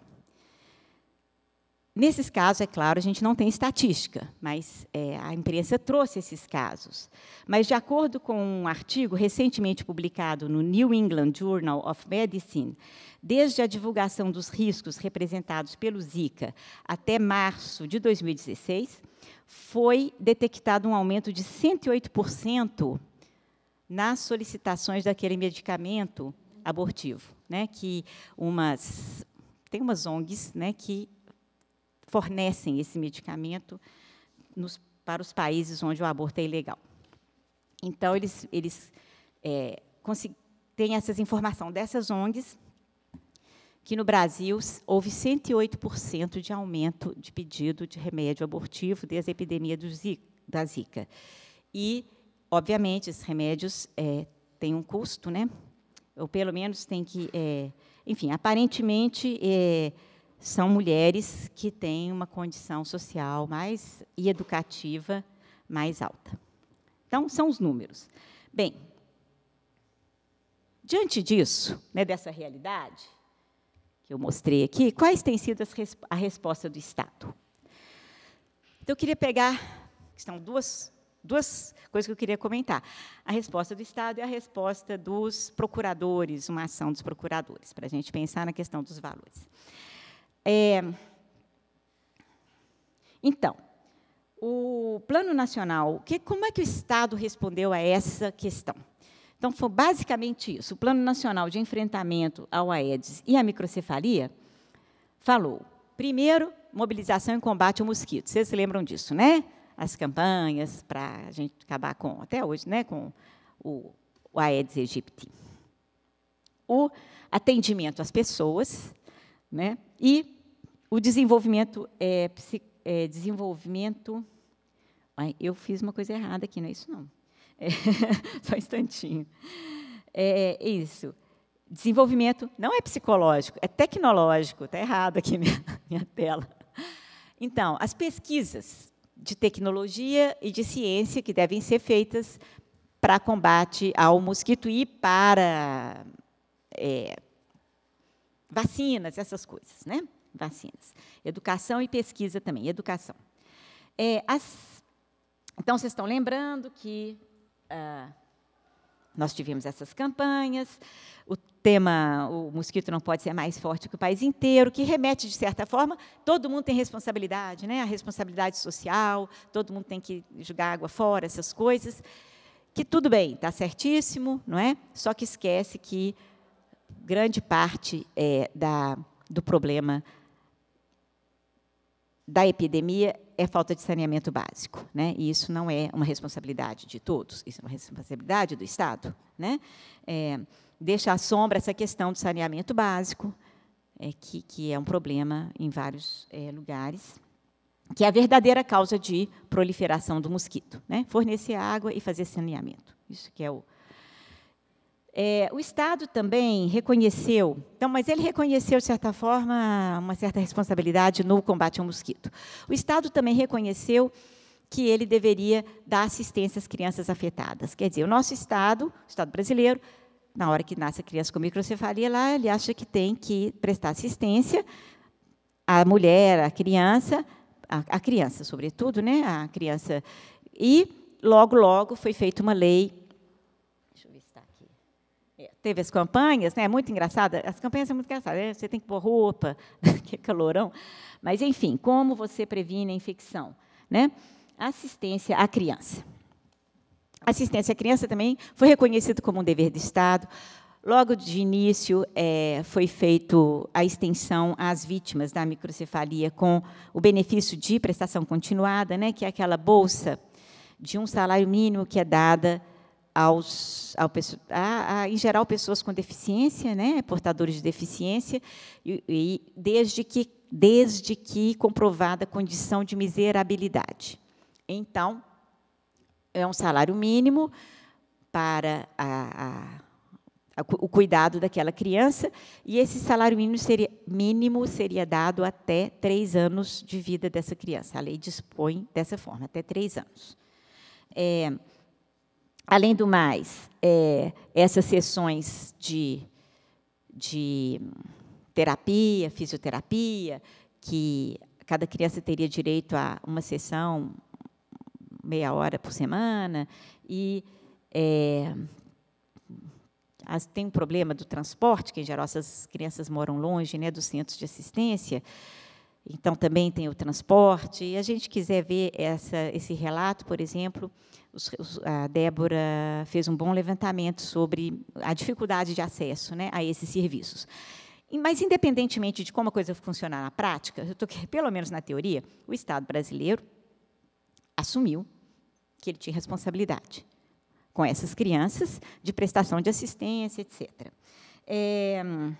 Nesses casos, é claro, a gente não tem estatística, mas é, a imprensa trouxe esses casos. Mas, de acordo com um artigo recentemente publicado no New England Journal of Medicine, desde a divulgação dos riscos representados pelo Zika até março de 2016, foi detectado um aumento de 108% nas solicitações daquele medicamento abortivo, né, que umas tem umas ONGs, né, que fornecem esse medicamento nos, para os países onde o aborto é ilegal. Então, eles, eles é, têm essas informações dessas ONGs, que no Brasil houve 108% de aumento de pedido de remédio abortivo desde a epidemia Zika, da Zika. E, obviamente, esses remédios é, têm um custo, né? ou pelo menos tem que. É, enfim, aparentemente. É, são mulheres que têm uma condição social mais e educativa mais alta. Então, são os números. Bem, diante disso, né, dessa realidade que eu mostrei aqui, quais têm sido a resposta do Estado? Então, eu queria pegar, estão duas, duas coisas que eu queria comentar. A resposta do Estado e a resposta dos procuradores, uma ação dos procuradores, para a gente pensar na questão dos valores. É, então, o Plano Nacional, que, como é que o Estado respondeu a essa questão? Então, foi basicamente isso. O Plano Nacional de Enfrentamento ao Aedes e à Microcefalia falou, primeiro, mobilização em combate ao mosquito. Vocês lembram disso, né? As campanhas para a gente acabar com, até hoje, né, com o, o Aedes aegypti. O atendimento às pessoas, né? E o desenvolvimento, é, é, desenvolvimento. Ai, eu fiz uma coisa errada aqui, não é isso não. É, só um instantinho. É, é, isso. Desenvolvimento não é psicológico, é tecnológico. Está errado aqui minha, minha tela. Então, as pesquisas de tecnologia e de ciência que devem ser feitas para combate ao mosquito e para é, vacinas, essas coisas, né? Vacinas. Educação e pesquisa também, educação. É, as, então, vocês estão lembrando que ah, nós tivemos essas campanhas, o tema, o mosquito não pode ser mais forte que o país inteiro, que remete, de certa forma, todo mundo tem responsabilidade, né? a responsabilidade social, todo mundo tem que jogar água fora, essas coisas, que tudo bem, está certíssimo, não é? Só que esquece que grande parte é, da, do problema da epidemia é falta de saneamento básico, né? E isso não é uma responsabilidade de todos, isso é uma responsabilidade do Estado, né? É, deixa à sombra essa questão do saneamento básico, é, que, que é um problema em vários é, lugares, que é a verdadeira causa de proliferação do mosquito, né? Fornecer água e fazer saneamento, isso que é o é, o Estado também reconheceu, então, mas ele reconheceu, de certa forma, uma certa responsabilidade no combate ao mosquito. O Estado também reconheceu que ele deveria dar assistência às crianças afetadas. Quer dizer, o nosso Estado, o Estado brasileiro, na hora que nasce a criança com microcefalia, lá ele acha que tem que prestar assistência à mulher, à criança, à, à criança, sobretudo, né, à criança. E logo, logo foi feita uma lei teve as campanhas, né? Muito engraçada. As campanhas são muito engraçadas. Né? Você tem que pôr roupa, que é calorão. Mas enfim, como você previne a infecção, né? Assistência à criança. Assistência à criança também foi reconhecido como um dever do Estado. Logo de início, é, foi feito a extensão às vítimas da microcefalia com o benefício de prestação continuada, né, que é aquela bolsa de um salário mínimo que é dada aos, ao, a, a, em geral, pessoas com deficiência, né, portadores de deficiência, e, e desde, que, desde que comprovada condição de miserabilidade. Então, é um salário mínimo para a, o cuidado daquela criança, e esse salário mínimo seria, mínimo seria dado até três anos de vida dessa criança. A lei dispõe dessa forma, até três anos. É, Além do mais, é, essas sessões de, de terapia, fisioterapia, que cada criança teria direito a uma sessão meia hora por semana e é, as, tem um problema do transporte, que em geral essas crianças moram longe né, dos centros de assistência. Então, também tem o transporte. E a gente quiser ver essa, esse relato, por exemplo, a Débora fez um bom levantamento sobre a dificuldade de acesso né, a esses serviços. Mas, independentemente de como a coisa funcionar na prática, eu pelo menos na teoria, o Estado brasileiro assumiu que ele tinha responsabilidade com essas crianças de prestação de assistência, etc. É, eh,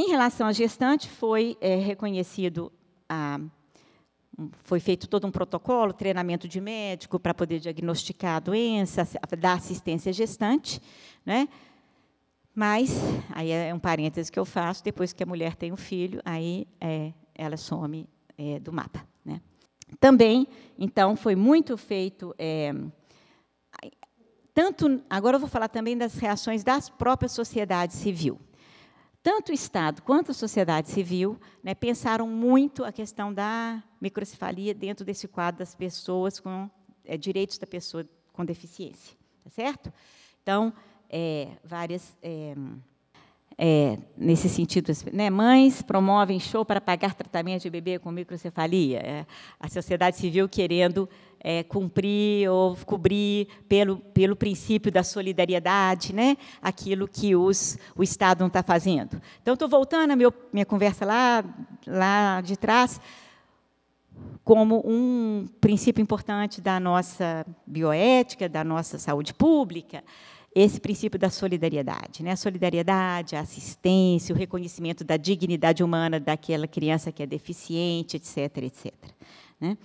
em relação à gestante, foi é, reconhecido, a, foi feito todo um protocolo, treinamento de médico para poder diagnosticar a doença, dar assistência gestante, né? Mas, aí é um parêntese que eu faço, depois que a mulher tem um filho, aí é, ela some é, do mapa. Né? Também, então, foi muito feito. É, tanto, agora eu vou falar também das reações das próprias sociedades civil tanto o Estado quanto a sociedade civil né, pensaram muito a questão da microcefalia dentro desse quadro das pessoas com é, direitos da pessoa com deficiência, tá certo? Então, é, várias é, é, nesse sentido, né? mães promovem show para pagar tratamento de bebê com microcefalia. É, a sociedade civil querendo é, cumprir ou cobrir pelo, pelo princípio da solidariedade né? aquilo que os, o Estado não está fazendo. Então, estou voltando à meu, minha conversa lá, lá de trás como um princípio importante da nossa bioética, da nossa saúde pública, esse princípio da solidariedade, né? A solidariedade, a assistência, o reconhecimento da dignidade humana daquela criança que é deficiente, etc, etc. Né?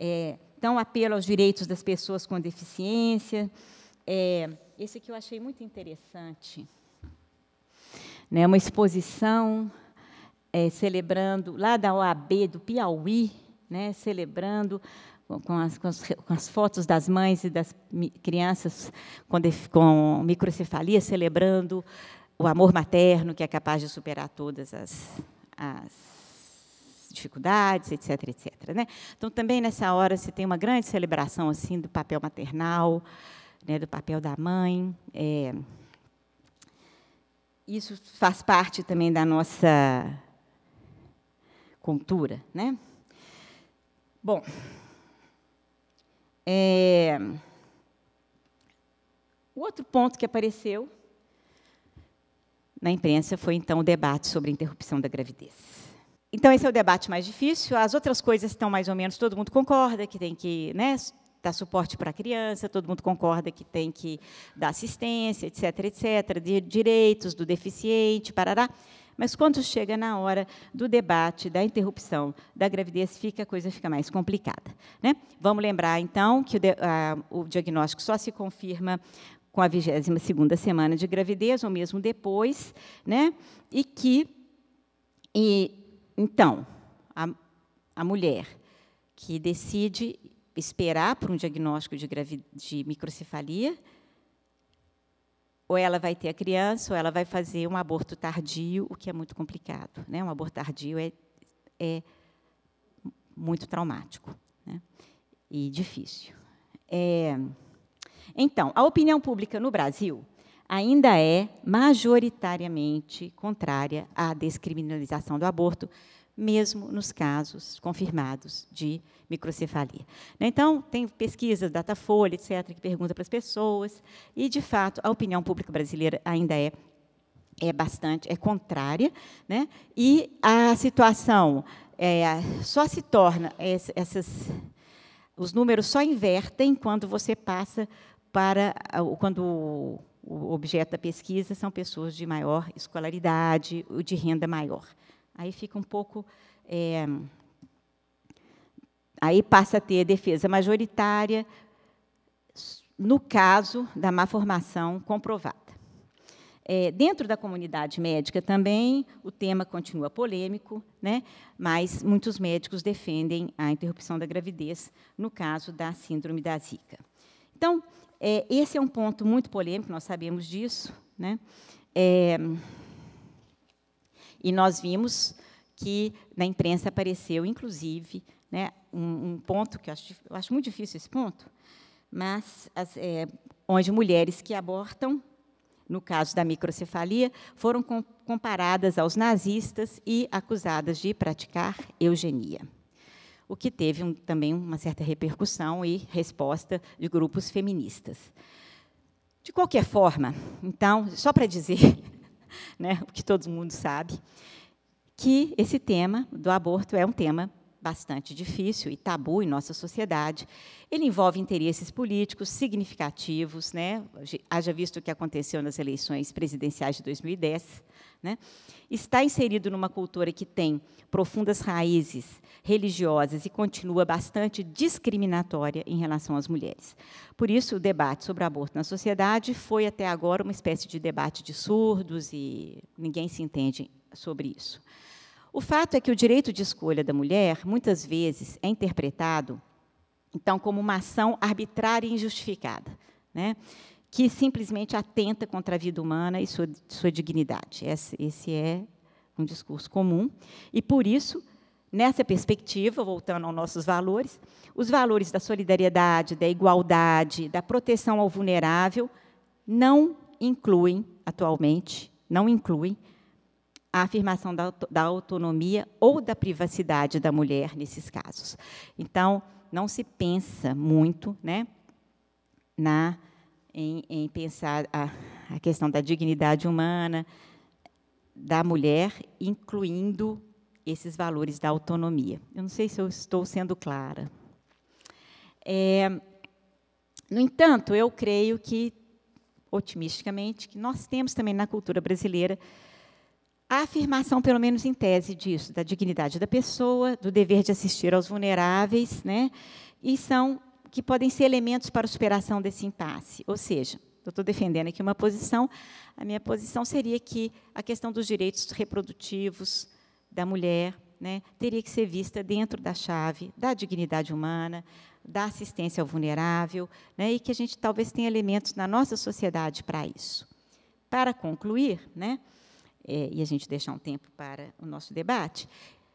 É, então, apelo aos direitos das pessoas com deficiência. É, esse aqui eu achei muito interessante, né? Uma exposição é, celebrando lá da OAB do Piauí, né? Celebrando com as, com, as, com as, fotos das mães e das crianças com, com microcefalia celebrando o amor materno que é capaz de superar todas as, as dificuldades, etc, etc. Né? Então, também nessa hora se tem uma grande celebração assim do papel maternal, né, do papel da mãe. É, isso faz parte também da nossa cultura, né? Bom, é... O outro ponto que apareceu na imprensa foi então o debate sobre a interrupção da gravidez. Então esse é o debate mais difícil. As outras coisas estão mais ou menos todo mundo concorda que tem que né, dar suporte para a criança, todo mundo concorda que tem que dar assistência, etc, etc, de direitos do deficiente, parará. Mas quando chega na hora do debate, da interrupção da gravidez, fica, a coisa fica mais complicada. Né? Vamos lembrar, então, que o, a, o diagnóstico só se confirma com a 22ª semana de gravidez, ou mesmo depois, né? e que, e, então, a, a mulher que decide esperar por um diagnóstico de, de microcefalia, ou ela vai ter a criança, ou ela vai fazer um aborto tardio, o que é muito complicado. Né? Um aborto tardio é, é muito traumático né? e difícil. É... Então, a opinião pública no Brasil ainda é majoritariamente contrária à descriminalização do aborto, mesmo nos casos confirmados de microcefalia. Né? Então, tem pesquisas, Datafolha, etc., que pergunta para as pessoas, e, de fato, a opinião pública brasileira ainda é é bastante é contrária, né? E a situação é, só se torna essas os números só invertem quando você passa para quando o objeto da pesquisa são pessoas de maior escolaridade, de renda maior. Aí fica um pouco. É, aí passa a ter defesa majoritária, no caso da má formação comprovada. É, dentro da comunidade médica também, o tema continua polêmico, né, mas muitos médicos defendem a interrupção da gravidez no caso da síndrome da Zika. Então, é, esse é um ponto muito polêmico, nós sabemos disso. Né, é, e nós vimos que na imprensa apareceu, inclusive, né, um, um, ponto que eu acho, eu acho, muito difícil esse ponto, mas as, é, onde mulheres que abortam, no caso da microcefalia, foram com, comparadas aos nazistas e acusadas de praticar eugenia. O que teve um, também uma certa repercussão e resposta de grupos feministas. De qualquer forma, então, só para dizer né, o que todo mundo sabe, que esse tema do aborto é um tema bastante difícil e tabu em nossa sociedade. Ele envolve interesses políticos significativos, né? Haja visto o que aconteceu nas eleições presidenciais de 2010. Né? Está inserido numa cultura que tem profundas raízes religiosas e continua bastante discriminatória em relação às mulheres. Por isso, o debate sobre o aborto na sociedade foi até agora uma espécie de debate de surdos e ninguém se entende sobre isso. O fato é que o direito de escolha da mulher, muitas vezes, é interpretado, então, como uma ação arbitrária e injustificada. Né? que simplesmente atenta contra a vida humana e sua, sua dignidade. Esse, esse é um discurso comum. E, por isso, nessa perspectiva, voltando aos nossos valores, os valores da solidariedade, da igualdade, da proteção ao vulnerável, não incluem, atualmente, não incluem a afirmação da, da, autonomia ou da privacidade da mulher nesses casos. Então, não se pensa muito né, na em, em pensar a, a questão da dignidade humana da mulher, incluindo esses valores da autonomia. Eu não sei se eu estou sendo clara. É, no entanto, eu creio que, otimisticamente, que nós temos também na cultura brasileira a afirmação, pelo menos em tese, disso, da dignidade da pessoa, do dever de assistir aos vulneráveis, né? e são que podem ser elementos para a superação desse impasse. Ou seja, eu estou defendendo aqui uma posição, a minha posição seria que a questão dos direitos reprodutivos da mulher né, teria que ser vista dentro da chave da dignidade humana, da assistência ao vulnerável, né, e que a gente talvez tenha elementos na nossa sociedade para isso. Para concluir, né, é, e a gente deixar um tempo para o nosso debate,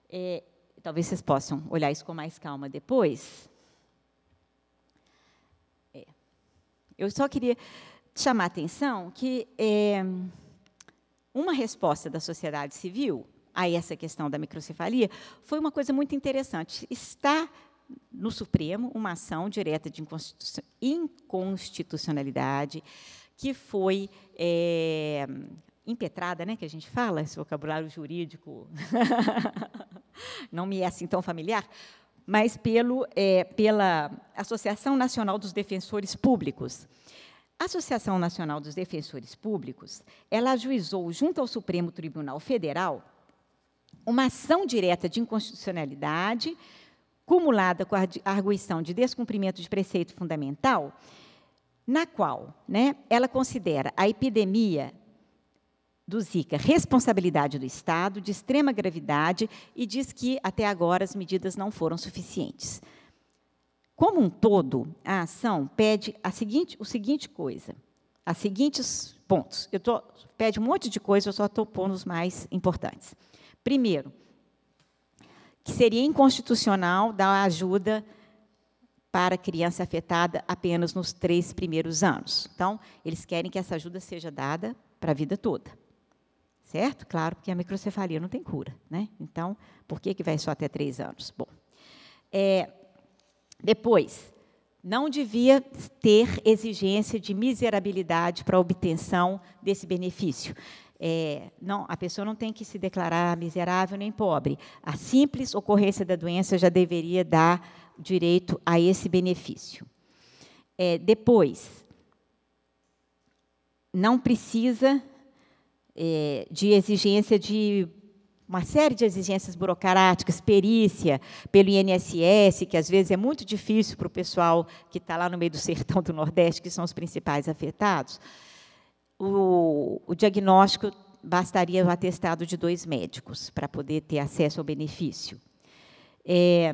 é, talvez vocês possam olhar isso com mais calma depois. Eu só queria chamar a atenção que é, uma resposta da sociedade civil a essa questão da microcefalia foi uma coisa muito interessante. Está no Supremo uma ação direta de inconstitucionalidade que foi é, impetrada, né, que a gente fala, esse vocabulário jurídico não me é assim tão familiar, mas pelo, é, pela Associação Nacional dos Defensores Públicos. A Associação Nacional dos Defensores Públicos, ela ajuizou junto ao Supremo Tribunal Federal uma ação direta de inconstitucionalidade cumulada com a arguição de descumprimento de preceito fundamental, na qual né, ela considera a epidemia do Zika, responsabilidade do Estado, de extrema gravidade, e diz que até agora as medidas não foram suficientes. Como um todo, a ação pede a seguinte, o seguinte coisa, as seguintes pontos. Eu tô, pede um monte de coisa, eu só estou pondo os mais importantes. Primeiro, que seria inconstitucional dar ajuda para criança afetada apenas nos três primeiros anos. Então, eles querem que essa ajuda seja dada para a vida toda certo? Claro, porque a microcefalia não tem cura, né? Então, por que, que vai só até três anos? Bom, é, depois, não devia ter exigência de miserabilidade para a obtenção desse benefício. É, não, a pessoa não tem que se declarar miserável nem pobre. A simples ocorrência da doença já deveria dar direito a esse benefício. É, depois, não precisa é, de exigência de uma série de exigências burocráticas, perícia pelo INSS, que às vezes é muito difícil para o pessoal que está lá no meio do sertão do Nordeste, que são os principais afetados. O, o diagnóstico bastaria o atestado de dois médicos para poder ter acesso ao benefício. É,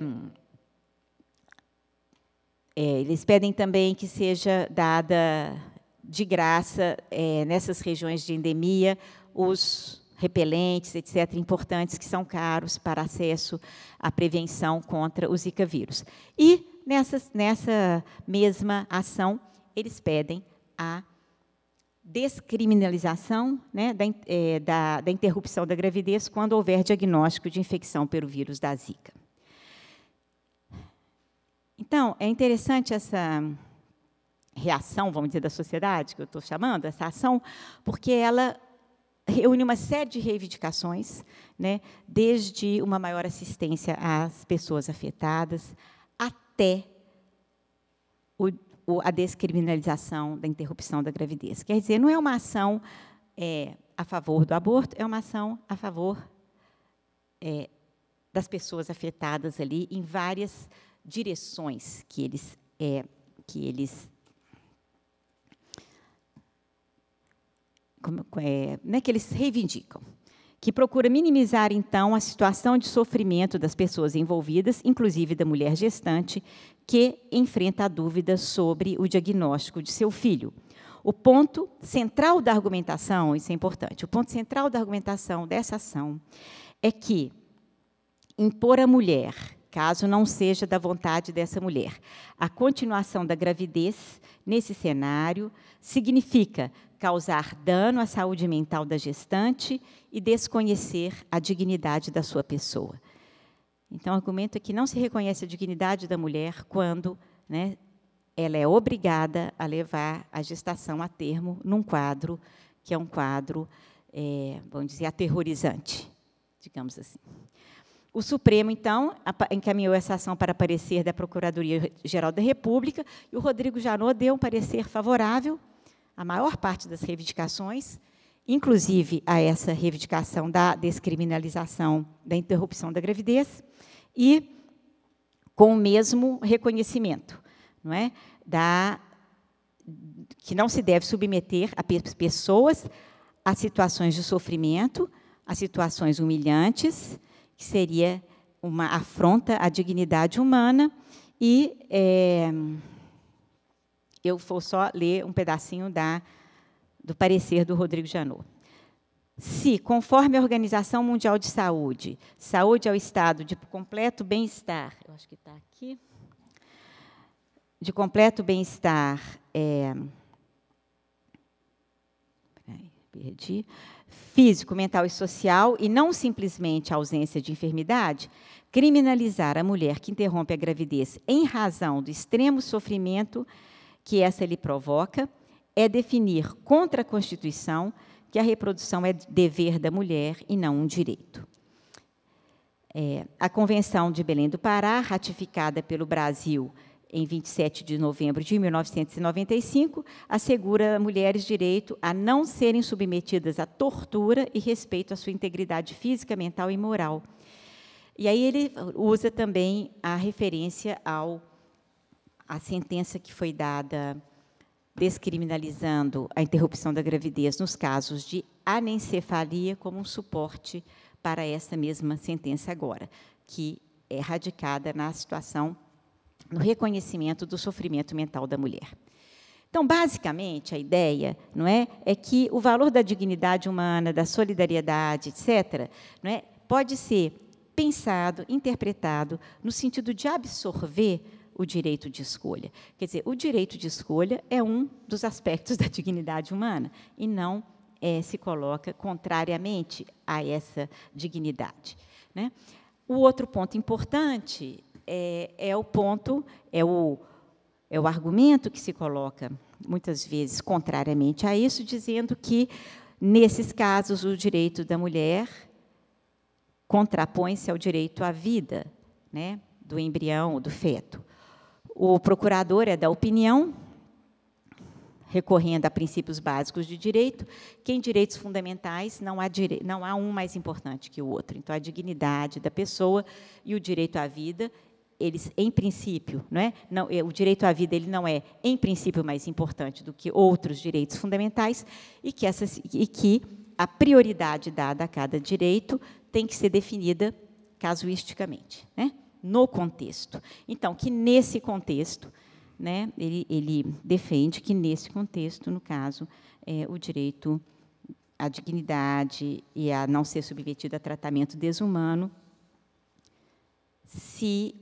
é, eles pedem também que seja dada de graça é, nessas regiões de endemia os repelentes, etc., importantes que são caros para acesso à prevenção contra o Zika vírus. E nessa, nessa mesma ação, eles pedem a descriminalização né, da, é, da, da interrupção da gravidez quando houver diagnóstico de infecção pelo vírus da Zika. Então, é interessante essa reação, vamos dizer, da sociedade, que eu estou chamando, essa ação, porque ela reúne uma série de reivindicações, né, desde uma maior assistência às pessoas afetadas, até o, o, a descriminalização da interrupção da gravidez. Quer dizer, não é uma ação é, a favor do aborto, é uma ação a favor é, das pessoas afetadas ali em várias direções que eles, é, que eles como, é, né, que eles reivindicam, que procura minimizar, então, a situação de sofrimento das pessoas envolvidas, inclusive da mulher gestante, que enfrenta a dúvida sobre o diagnóstico de seu filho. O ponto central da argumentação, isso é importante, o ponto central da argumentação dessa ação é que impor à mulher, caso não seja da vontade dessa mulher, a continuação da gravidez nesse cenário significa causar dano à saúde mental da gestante e desconhecer a dignidade da sua pessoa. Então, o argumento é que não se reconhece a dignidade da mulher quando né, ela é obrigada a levar a gestação a termo num quadro que é um quadro, é, vamos dizer, aterrorizante, digamos assim. O Supremo, então, encaminhou essa ação para parecer da Procuradoria-Geral da República e o Rodrigo Janot deu um parecer favorável a maior parte das reivindicações, inclusive a essa reivindicação da descriminalização da interrupção da gravidez, e com o mesmo reconhecimento, não é, da que não se deve submeter a pessoas a situações de sofrimento, a situações humilhantes, que seria uma afronta à dignidade humana e é, eu vou só ler um pedacinho da, do parecer do Rodrigo Janot. Se, conforme a Organização Mundial de Saúde, saúde é o estado de completo bem-estar, eu acho que está aqui, de completo bem-estar, é, perdi, físico, mental e social, e não simplesmente a ausência de enfermidade, criminalizar a mulher que interrompe a gravidez em razão do extremo sofrimento que essa lhe provoca é definir contra a Constituição que a reprodução é dever da mulher e não um direito. É, a Convenção de Belém do Pará, ratificada pelo Brasil em 27 de novembro de 1995, assegura a mulheres direito a não serem submetidas à tortura e respeito à sua integridade física, mental e moral. E aí ele usa também a referência ao a sentença que foi dada descriminalizando a interrupção da gravidez nos casos de anencefalia como um suporte para essa mesma sentença agora, que é radicada na situação no reconhecimento do sofrimento mental da mulher. Então, basicamente, a ideia, não é, é que o valor da dignidade humana, da solidariedade, etc, não é, pode ser pensado, interpretado no sentido de absorver o direito de escolha. Quer dizer, o direito de escolha é um dos aspectos da dignidade humana e não é, se coloca contrariamente a essa dignidade. Né? O outro ponto importante é, é o ponto, é o, é o argumento que se coloca muitas vezes contrariamente a isso, dizendo que, nesses casos, o direito da mulher contrapõe-se ao direito à vida né, do embrião, do feto. O procurador é da opinião, recorrendo a princípios básicos de direito, que em direitos fundamentais não há, dire... não há um mais importante que o outro. Então, a dignidade da pessoa e o direito à vida, eles, em princípio, não é? Não, é, o direito à vida ele não é, em princípio, mais importante do que outros direitos fundamentais e que, essas, e que a prioridade dada a cada direito tem que ser definida casuisticamente. Né? no contexto. Então, que nesse contexto, né, ele, ele defende que nesse contexto, no caso, é, o direito à dignidade e a não ser submetido a tratamento desumano se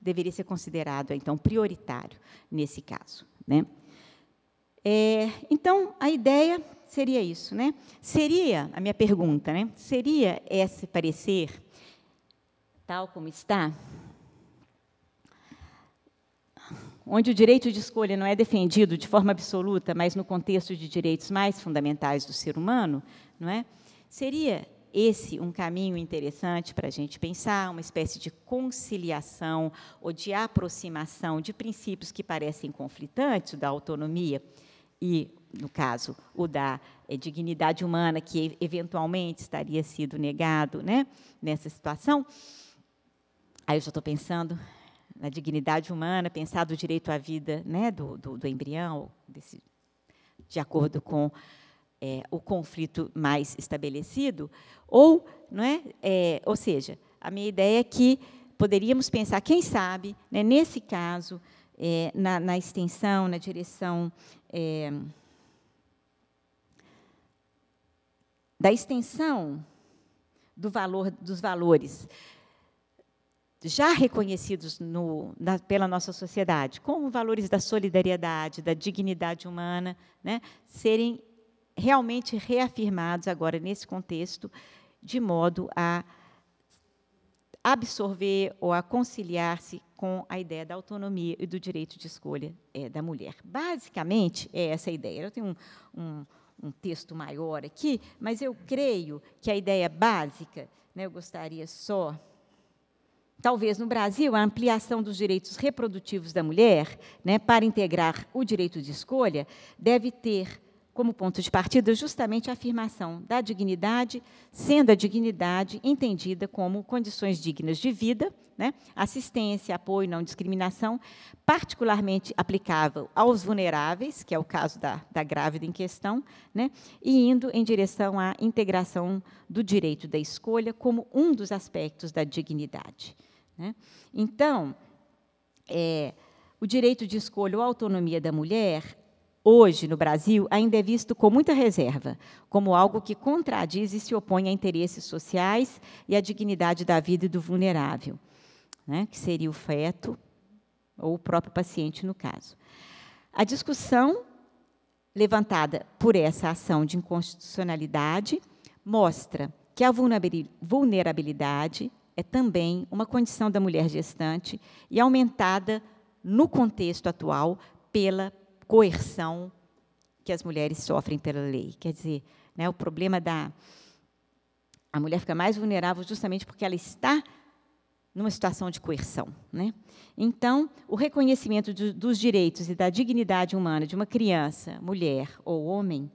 deveria ser considerado então prioritário nesse caso, né? É, então a ideia seria isso, né? Seria a minha pergunta, né? Seria esse parecer tal como está, onde o direito de escolha não é defendido de forma absoluta, mas no contexto de direitos mais fundamentais do ser humano, não é? Seria esse um caminho interessante para a gente pensar, uma espécie de conciliação ou de aproximação de princípios que parecem conflitantes, o da autonomia e, no caso, o da é, dignidade humana, que eventualmente estaria sido negado né, nessa situação. Aí eu já estou pensando na dignidade humana, pensar do direito à vida né, do, do, do embrião, desse, de acordo com é, o conflito mais estabelecido, ou, não é, é, ou seja, a minha ideia é que poderíamos pensar, quem sabe, né, nesse caso, é, na, na, extensão, na direção é, da extensão do valor dos valores já reconhecidos no, na, pela nossa sociedade, como valores da solidariedade, da dignidade humana, né, serem realmente reafirmados agora nesse contexto, de modo a absorver ou a conciliar-se com a ideia da autonomia e do direito de escolha é, da mulher. Basicamente, é essa a ideia. Eu tenho um, um, um texto maior aqui, mas eu creio que a ideia básica, né, eu gostaria só talvez no Brasil, a ampliação dos direitos reprodutivos da mulher, né, para integrar o direito de escolha, deve ter como ponto de partida justamente a afirmação da dignidade, sendo a dignidade entendida como condições dignas de vida, né, assistência, apoio, não discriminação, particularmente aplicável aos vulneráveis, que é o caso da, da grávida em questão, né, e indo em direção à integração do direito da escolha como um dos aspectos da dignidade. Né? Então, é, o direito de escolha ou autonomia da mulher, hoje no Brasil, ainda é visto com muita reserva, como algo que contradiz e se opõe a interesses sociais e à dignidade da vida e do vulnerável, né? que seria o feto ou o próprio paciente, no caso. A discussão levantada por essa ação de inconstitucionalidade mostra que a vulnerabilidade, é também uma condição da mulher gestante e aumentada no contexto atual pela coerção que as mulheres sofrem pela lei. Quer dizer, né, o problema da. A mulher fica mais vulnerável justamente porque ela está numa situação de coerção. Né? Então, o reconhecimento dos direitos e da dignidade humana de uma criança, mulher ou homem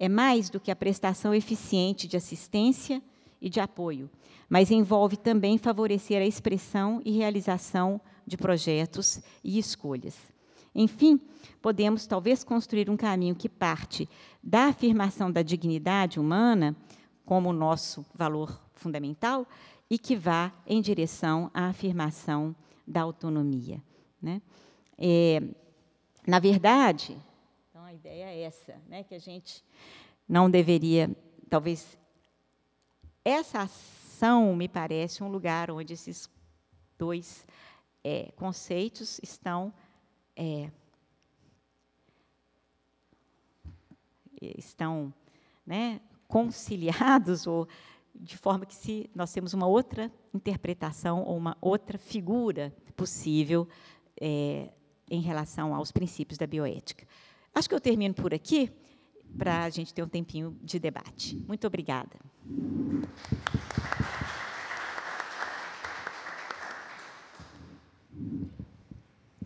é mais do que a prestação eficiente de assistência e de apoio, mas envolve também favorecer a expressão e realização de projetos e escolhas. Enfim, podemos talvez construir um caminho que parte da afirmação da dignidade humana como nosso valor fundamental e que vá em direção à afirmação da autonomia. Né? É, na verdade, então a ideia é essa, né, que a gente não deveria, talvez, essa ação me parece um lugar onde esses dois é, conceitos estão é, estão né, conciliados ou de forma que se nós temos uma outra interpretação ou uma outra figura possível é, em relação aos princípios da bioética. Acho que eu termino por aqui para a gente ter um tempinho de debate. Muito obrigada.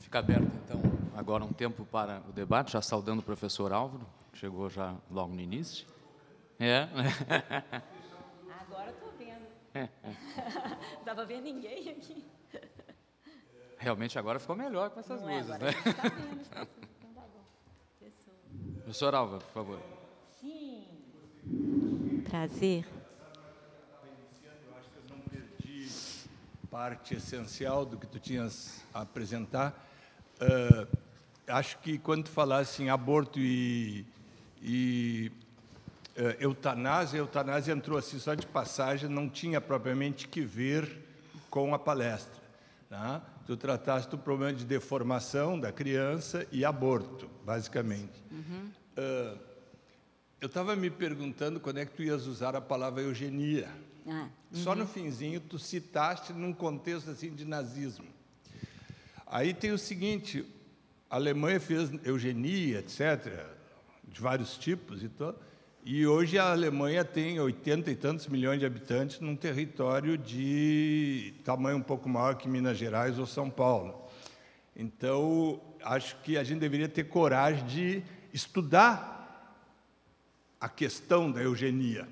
Fica aberto, então, agora um tempo para o debate, já saudando o professor Álvaro, que chegou já logo no início. É. Agora estou vendo. É, Não dava ver ninguém aqui. Realmente agora ficou melhor com essas Não é, luzes, é, né? Está vendo, está assim, então tá bom. Professor Álvaro, por favor. Sim trazer? Eu acho que eu não perdi parte essencial do que tu tinhas a apresentar. Uh, acho que quando tu falasse em aborto e, e uh, eutanásia, eutanásia entrou assim só de passagem, não tinha propriamente que ver com a palestra. Né? Tu trataste do problema de deformação da criança e aborto, basicamente. Uhum. Uh, eu estava me perguntando quando é que tu ias usar a palavra eugenia. Ah, uhum. Só no uhum. finzinho tu citaste num contexto assim de nazismo. Aí tem o seguinte, a Alemanha fez eugenia, etc, de vários tipos e tal. E hoje a Alemanha tem 80 e tantos milhões de habitantes num território de tamanho um pouco maior que Minas Gerais ou São Paulo. Então, acho que a gente deveria ter coragem de estudar a questão da eugenia,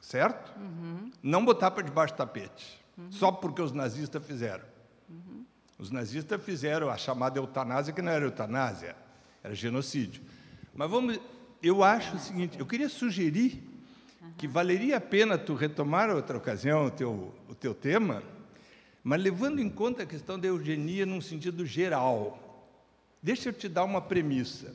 certo? Uhum. Não botar para debaixo do tapete, uhum. só porque os nazistas fizeram. Uhum. Os nazistas fizeram a chamada eutanásia, que não era eutanásia, era genocídio. Mas vamos, eu acho o seguinte, eu queria sugerir que valeria a pena tu retomar outra ocasião o teu, o teu tema, mas levando em conta a questão da eugenia num sentido geral. Deixa eu te dar uma premissa.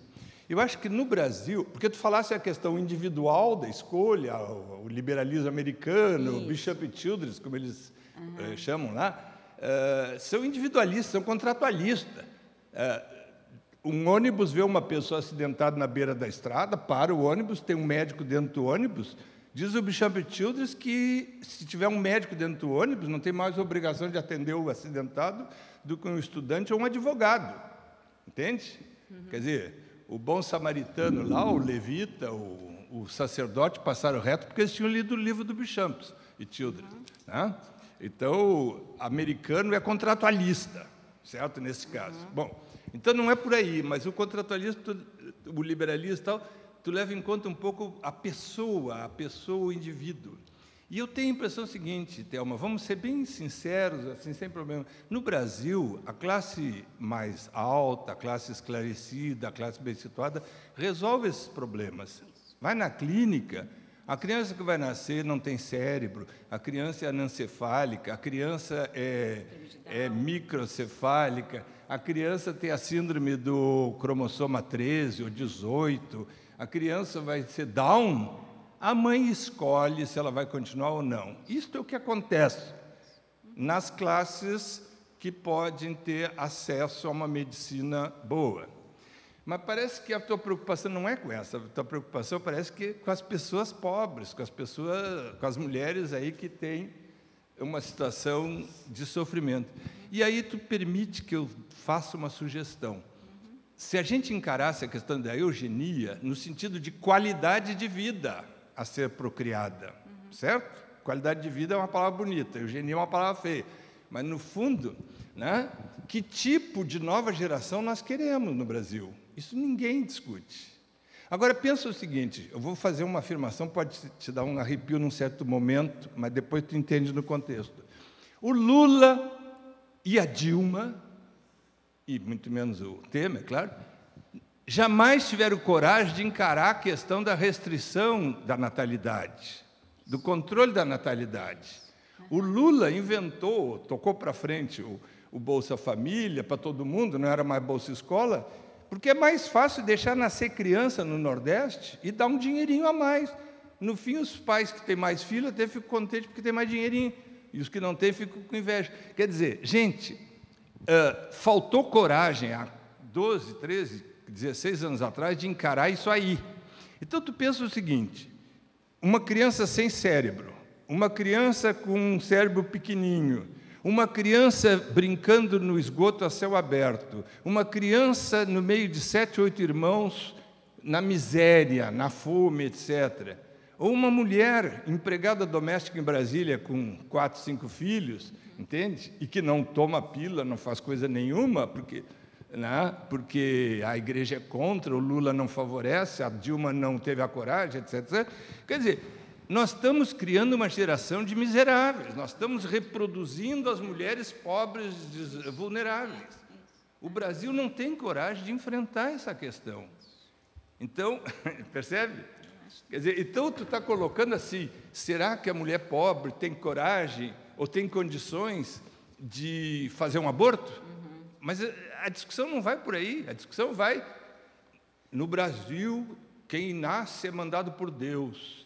Eu acho que no Brasil, porque tu falasse a questão individual da escolha, o liberalismo americano, Isso. Bishop Childress, como eles uhum. eh, chamam lá, eh, são individualistas, são contratualistas. Eh, um ônibus vê uma pessoa acidentada na beira da estrada, para o ônibus, tem um médico dentro do ônibus. Diz o Bishop Childress que se tiver um médico dentro do ônibus, não tem mais obrigação de atender o acidentado do que um estudante ou um advogado. Entende? Uhum. Quer dizer, o bom samaritano lá, o levita, o, o sacerdote, passaram reto porque eles tinham lido o livro do Bichamps e Tilden. Uhum. Né? Então, americano é contratualista, certo? Nesse caso. Uhum. Bom, então não é por aí, mas o contratualista, o liberalista e tal, tu leva em conta um pouco a pessoa, a pessoa, o indivíduo. E eu tenho a impressão seguinte, Thelma, vamos ser bem sinceros, assim, sem problema. No Brasil, a classe mais alta, a classe esclarecida, a classe bem situada, resolve esses problemas. Vai na clínica, a criança que vai nascer não tem cérebro, a criança é anencefálica, a criança é, é microcefálica, a criança tem a síndrome do cromossoma 13 ou 18, a criança vai ser Down, a mãe escolhe se ela vai continuar ou não. Isto é o que acontece nas classes que podem ter acesso a uma medicina boa. Mas parece que a tua preocupação não é com essa, a tua preocupação parece que é com as pessoas pobres, com as pessoas, com as mulheres aí que têm uma situação de sofrimento. E aí tu permite que eu faça uma sugestão. Se a gente encarasse a questão da eugenia no sentido de qualidade de vida, a ser procriada, uhum. certo? Qualidade de vida é uma palavra bonita, eugenia é uma palavra feia. Mas, no fundo, né, que tipo de nova geração nós queremos no Brasil? Isso ninguém discute. Agora, pensa o seguinte: eu vou fazer uma afirmação, pode te dar um arrepio num certo momento, mas depois tu entende no contexto. O Lula e a Dilma, e muito menos o Temer, claro, jamais tiveram coragem de encarar a questão da restrição da natalidade, do controle da natalidade. O Lula inventou, tocou para frente o, o Bolsa Família para todo mundo, não era mais Bolsa Escola, porque é mais fácil deixar nascer criança no Nordeste e dar um dinheirinho a mais. No fim, os pais que têm mais filhos até ficam contentes porque têm mais dinheirinho, e os que não têm ficam com inveja. Quer dizer, gente, uh, faltou coragem há 12, 13, 16 anos atrás, de encarar isso aí. Então, tu pensa o seguinte: uma criança sem cérebro, uma criança com um cérebro pequenininho, uma criança brincando no esgoto a céu aberto, uma criança no meio de sete, oito irmãos na miséria, na fome, etc. Ou uma mulher empregada doméstica em Brasília com quatro, cinco filhos, entende? E que não toma pila não faz coisa nenhuma, porque né? porque a igreja é contra, o Lula não favorece, a Dilma não teve a coragem, etc. etc. Quer dizer, nós estamos criando uma geração de miseráveis, nós estamos reproduzindo as mulheres pobres, vulneráveis. O Brasil não tem coragem de enfrentar essa questão. Então, percebe? Quer dizer, então tu está colocando assim: será que a mulher pobre tem coragem ou tem condições de fazer um aborto? Uhum. Mas eh, a discussão não vai por aí, a discussão vai no Brasil, quem nasce é mandado por Deus.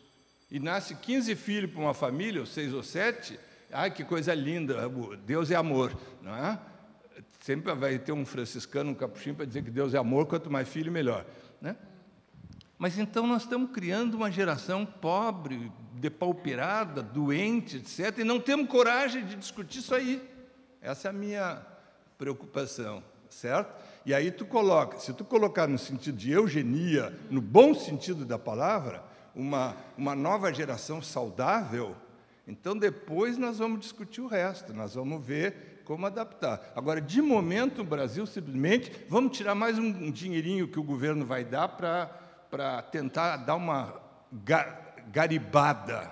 E nasce 15 filhos para uma família, ou seis ou sete, ai que coisa linda, Deus é amor, não é? Sempre vai ter um franciscano, um capuchinho para dizer que Deus é amor, quanto mais filho, melhor. Né? Mas então nós estamos criando uma geração pobre, depauperada, doente, etc., e não temos coragem de discutir isso aí. Essa é a minha preocupação certo? E aí tu coloca, se tu colocar no sentido de eugenia, no bom sentido da palavra, uma, uma nova geração saudável, então depois nós vamos discutir o resto, nós vamos ver como adaptar. Agora, de momento, o Brasil simplesmente vamos tirar mais um dinheirinho que o governo vai dar para tentar dar uma garibada.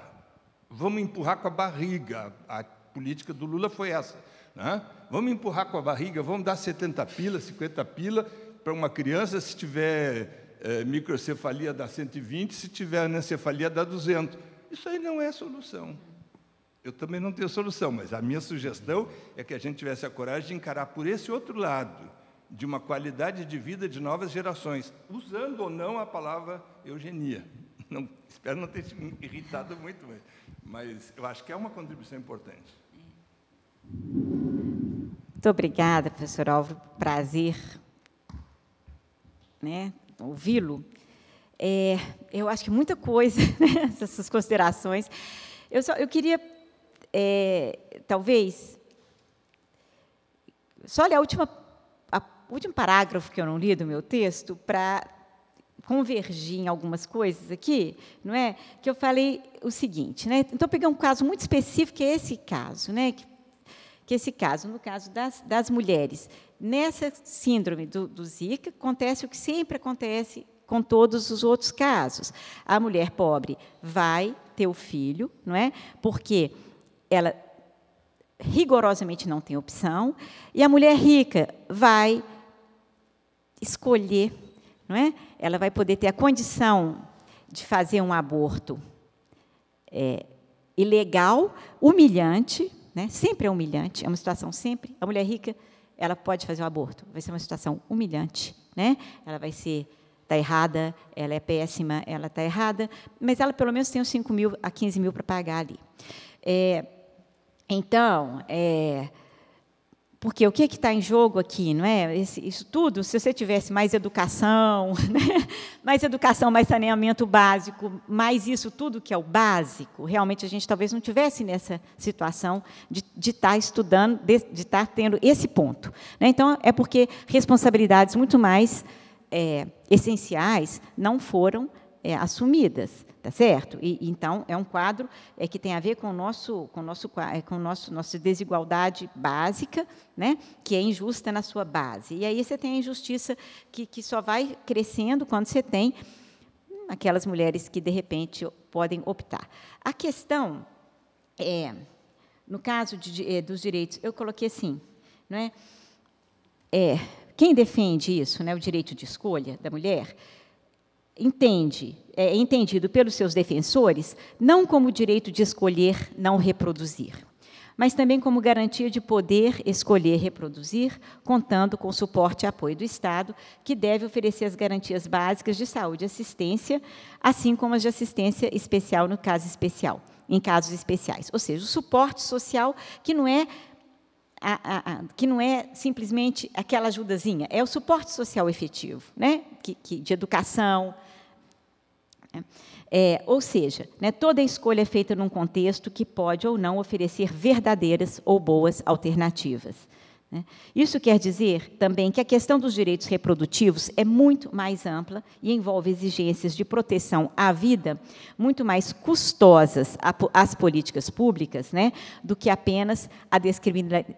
Vamos empurrar com a barriga. A política do Lula foi essa né? Vamos empurrar com a barriga, vamos dar 70 pila, 50 pila para uma criança, se tiver é, microcefalia dá 120, se tiver anencefalia dá 200. Isso aí não é solução. Eu também não tenho solução, mas a minha sugestão é que a gente tivesse a coragem de encarar por esse outro lado, de uma qualidade de vida de novas gerações, usando ou não a palavra eugenia. Não, espero não ter te irritado muito, mas, mas eu acho que é uma contribuição importante. Muito obrigada, professor Alvo. Prazer né, ouvi-lo. É, eu acho que muita coisa, né, considerações. Eu, só, eu queria, é, talvez, só ler a última, a, o último parágrafo que eu não li do meu texto para convergir em algumas coisas aqui, não é? Que eu falei o seguinte, né? Então eu peguei um caso muito específico, que é esse caso, né? Que que esse caso, no caso das, das mulheres, nessa síndrome do, do Zika, acontece o que sempre acontece com todos os outros casos. A mulher pobre vai ter o filho, não é? Porque ela rigorosamente não tem opção, e a mulher rica vai escolher, não é? Ela vai poder ter a condição de fazer um aborto é, ilegal, humilhante, né? Sempre é humilhante, é uma situação sempre. A mulher rica, ela pode fazer o aborto, vai ser uma situação humilhante. Né? Ela vai ser está errada, ela é péssima, ela está errada, mas ela pelo menos tem os 5 mil a 15 mil para pagar ali. É, então, é, porque o que é está em jogo aqui, não é? Esse, isso tudo, se você tivesse mais educação, né? mais educação, mais saneamento básico, mais isso tudo que é o básico, realmente a gente talvez não tivesse nessa situação de, de estar tá estudando, de, de estar tá tendo esse ponto. Né? Então, é porque responsabilidades muito mais é, essenciais não foram é, assumidas. Tá certo? E, então, é um quadro é, que tem a ver com, o nosso, com, o nosso, é, com o nosso, nossa desigualdade básica, né? que é injusta na sua base. E aí você tem a injustiça que, que só vai crescendo quando você tem aquelas mulheres que, de repente, podem optar. A questão é, no caso de, é, dos direitos, eu coloquei assim, não é? é quem defende isso, né, o direito de escolha da mulher, entende, é entendido pelos seus defensores não como direito de escolher não reproduzir, mas também como garantia de poder escolher reproduzir, contando com o suporte e apoio do Estado, que deve oferecer as garantias básicas de saúde e assistência, assim como as de assistência especial no caso especial, em casos especiais, ou seja, o suporte social que não é a, a, que não é simplesmente aquela ajudazinha, é o suporte social efetivo, né? que, que de educação. Né? É, ou seja, né, toda escolha é feita num contexto que pode ou não oferecer verdadeiras ou boas alternativas. Né? Isso quer dizer também que a questão dos direitos reprodutivos é muito mais ampla e envolve exigências de proteção à vida muito mais custosas às políticas públicas né, do que apenas a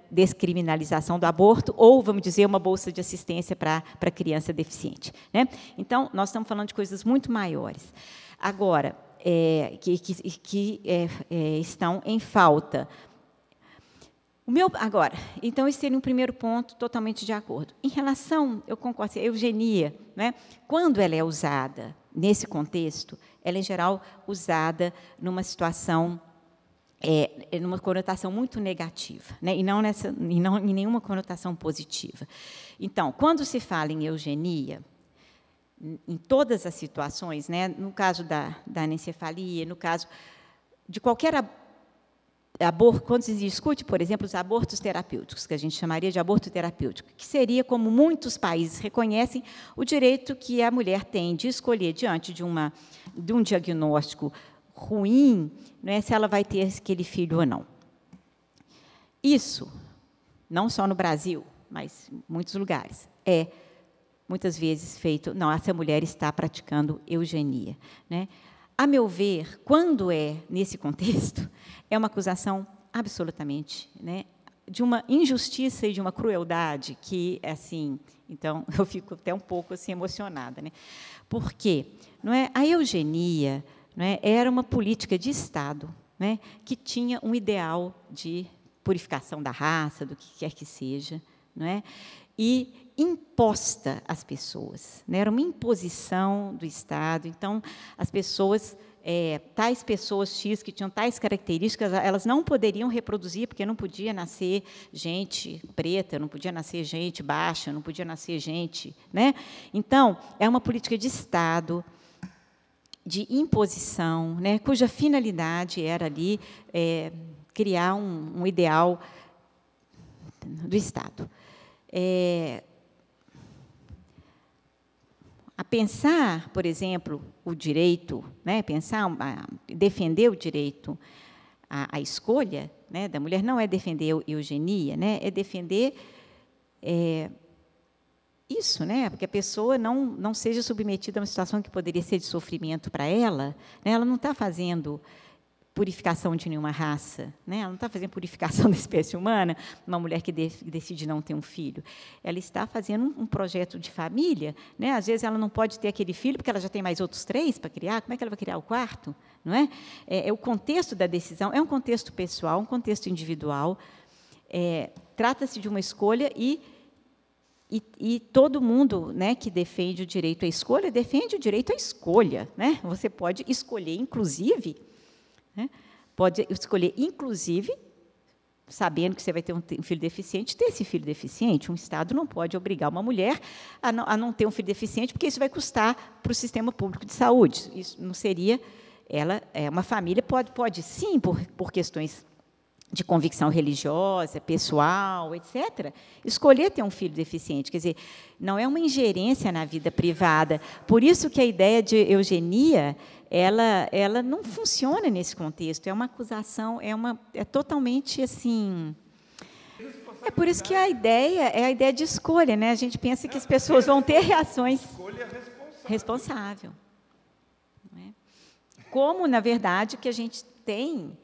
descriminalização do aborto ou, vamos dizer, uma bolsa de assistência para a criança deficiente. Né? Então, nós estamos falando de coisas muito maiores. Agora, é, que, que, que é, é, estão em falta o meu agora, então esse seria um primeiro ponto totalmente de acordo. Em relação, eu concordo, assim, a eugenia, né? Quando ela é usada nesse contexto, ela é, em geral usada numa situação é, é, numa conotação muito negativa, né? e, não nessa, e não em nenhuma conotação positiva. Então, quando se fala em eugenia, em todas as situações, né? no caso da, da anencefalia, no caso de qualquer abor, quando se discute, por exemplo, os abortos terapêuticos, que a gente chamaria de aborto terapêutico, que seria, como muitos países reconhecem, o direito que a mulher tem de escolher, diante de, uma, de um diagnóstico ruim, não é, se ela vai ter aquele filho ou não. Isso, não só no Brasil, mas em muitos lugares, é muitas vezes feito, não, essa mulher está praticando eugenia. Né? a meu ver, quando é nesse contexto, é uma acusação absolutamente, né, de uma injustiça e de uma crueldade que, assim, então eu fico até um pouco assim emocionada, né? Porque, não é, a eugenia, não é, era uma política de Estado, né, que tinha um ideal de purificação da raça, do que quer que seja, não é? e imposta às pessoas. Né? Era uma imposição do Estado. Então, as pessoas, é, tais pessoas X que tinham tais características, elas não poderiam reproduzir, porque não podia nascer gente preta, não podia nascer gente baixa, não podia nascer gente. Né? Então, é uma política de Estado de imposição, né, cuja finalidade era ali é, criar um, um ideal do Estado é, a pensar, por exemplo, o direito, né, pensar, defender o direito à, à escolha né, da mulher, não é defender eugenia, né, é defender é, isso, né, porque a pessoa não, não seja submetida a uma situação que poderia ser de sofrimento para ela, né, ela não está fazendo purificação de nenhuma raça. Né? Ela não está fazendo purificação da espécie humana, uma mulher que, de, decide não ter um filho. Ela está fazendo um, um, projeto de família. Né? Às vezes ela não pode ter aquele filho, porque ela já tem mais outros três para criar. Como é que ela vai criar o quarto? Não é? É, é o contexto da decisão, é um contexto pessoal, um contexto individual. É, Trata-se de uma escolha e e, e, todo mundo né, que defende o direito à escolha defende o direito à escolha. Né? Você pode escolher, inclusive, né? Pode escolher, inclusive, sabendo que você vai ter um filho deficiente, ter esse filho deficiente. Um Estado não pode obrigar uma mulher a não, a não ter um filho deficiente, porque isso vai custar para o sistema público de saúde. Isso não seria. Ela, é, uma família pode, pode sim, por, por questões de convicção religiosa, pessoal, etc., escolher ter um filho deficiente. Quer dizer, não é uma ingerência na vida privada. Por isso que a ideia de eugenia ela, ela não funciona nesse contexto. É uma acusação, é, uma, é totalmente assim. É por isso que a ideia é a ideia de escolha, né? A gente pensa que as pessoas vão ter reações. Escolha responsável. É? Como, na verdade, o que a gente tem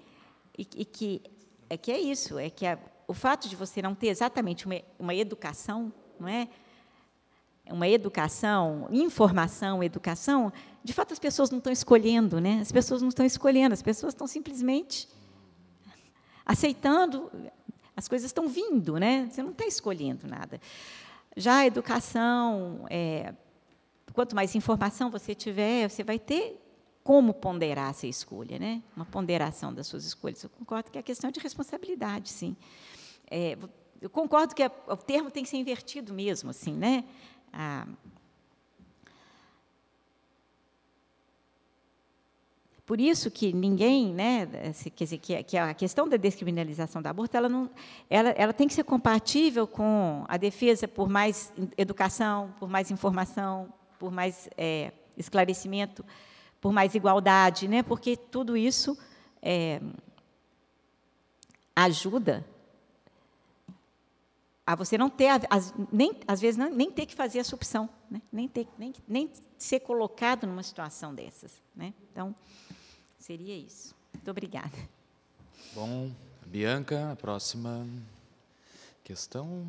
e, e que é que é isso, é que a, o fato de você não ter exatamente uma, uma educação, não é? uma educação, informação, educação, de fato as pessoas não estão escolhendo, né? As pessoas não estão escolhendo, as pessoas estão simplesmente aceitando, as coisas estão vindo, né? Você não está escolhendo nada. Já a educação, é, quanto mais informação você tiver, você vai ter como ponderar essa escolha, né? Uma ponderação das suas escolhas. Eu concordo que é questão de responsabilidade, sim. É, eu concordo que a, o termo tem que ser invertido mesmo, assim, né? a ah. Por isso que ninguém, né, quer dizer, que, a questão da descriminalização do aborto, ela, não, ela, ela tem que ser compatível com a defesa por mais educação, por mais informação, por mais é, esclarecimento, por mais igualdade, né, porque tudo isso é, ajuda a você não ter, as, nem, às vezes, não, nem ter que fazer a supção, né? nem, ter, nem, nem ser colocado numa situação dessas. Né? Então, seria isso. Muito obrigada. Bom, Bianca, a próxima questão.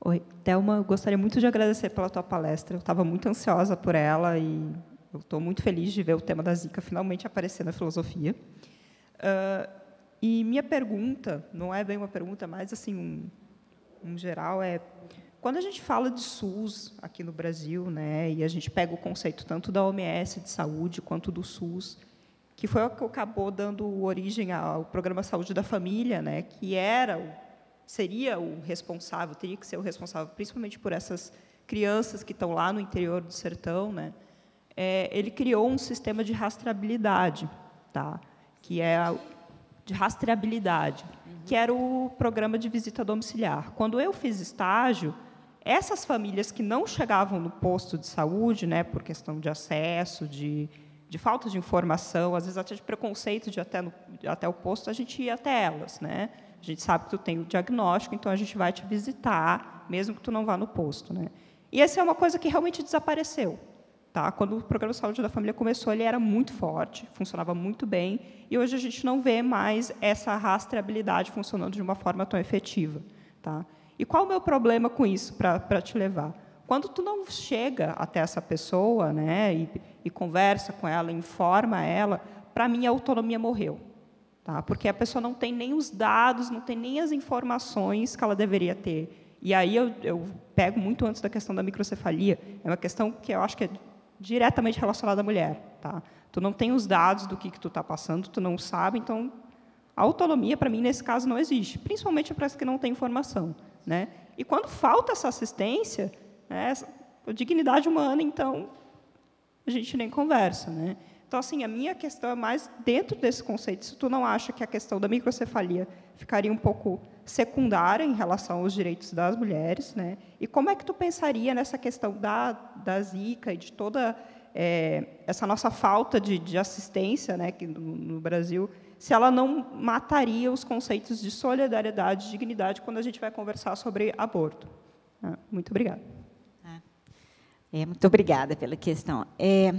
Oi, Thelma, eu gostaria muito de agradecer pela tua palestra. Eu estava muito ansiosa por ela e eu estou muito feliz de ver o tema da Zika finalmente aparecer na filosofia. Uh, e minha pergunta, não é bem uma pergunta, mas assim um, em geral, é quando a gente fala de SUS aqui no Brasil, né, e a gente pega o conceito tanto da OMS de saúde quanto do SUS, que foi o que acabou dando origem ao programa Saúde da Família, né, que era seria o responsável, teria que ser o responsável, principalmente por essas crianças que estão lá no interior do sertão, né? É, ele criou um sistema de rastreabilidade, tá? Que é de rastreabilidade, uhum. que era o programa de visita domiciliar. Quando eu fiz estágio, essas famílias que não chegavam no posto de saúde, né, por questão de acesso, de, de falta de informação, às vezes até de preconceito de até, no, até o posto, a gente ia até elas, né? A gente sabe que tu tem o diagnóstico, então a gente vai te visitar, mesmo que tu não vá no posto, né? E essa é uma coisa que realmente desapareceu. Tá? Quando o programa de saúde da família começou, ele era muito forte, funcionava muito bem, e hoje a gente não vê mais essa rastreabilidade funcionando de uma forma tão efetiva. Tá? E qual o meu problema com isso, para te levar? Quando tu não chega até essa pessoa né, e, e conversa com ela, informa ela, para mim a autonomia morreu. Tá? Porque a pessoa não tem nem os dados, não tem nem as informações que ela deveria ter. E aí eu, eu pego muito antes da questão da microcefalia. É uma questão que eu acho que é diretamente relacionado à mulher. Tá? Tu não tem os dados do que, que tu está passando, tu não sabe, então a autonomia, para mim, nesse caso, não existe, principalmente para as que não têm informação. Né? E quando falta essa assistência, né, a dignidade humana, então, a gente nem conversa. Né? Então, assim, a minha questão é mais dentro desse conceito, se tu não acha que a questão da microcefalia ficaria um pouco secundária em relação aos direitos das mulheres, né? E como é que tu pensaria nessa questão da, da Zika e de toda é, essa nossa falta de, de assistência né, que no, no, Brasil, se ela não mataria os conceitos de solidariedade e dignidade quando a gente vai conversar sobre aborto? Ah, muito obrigada. Ah. É, muito obrigada pela questão. É,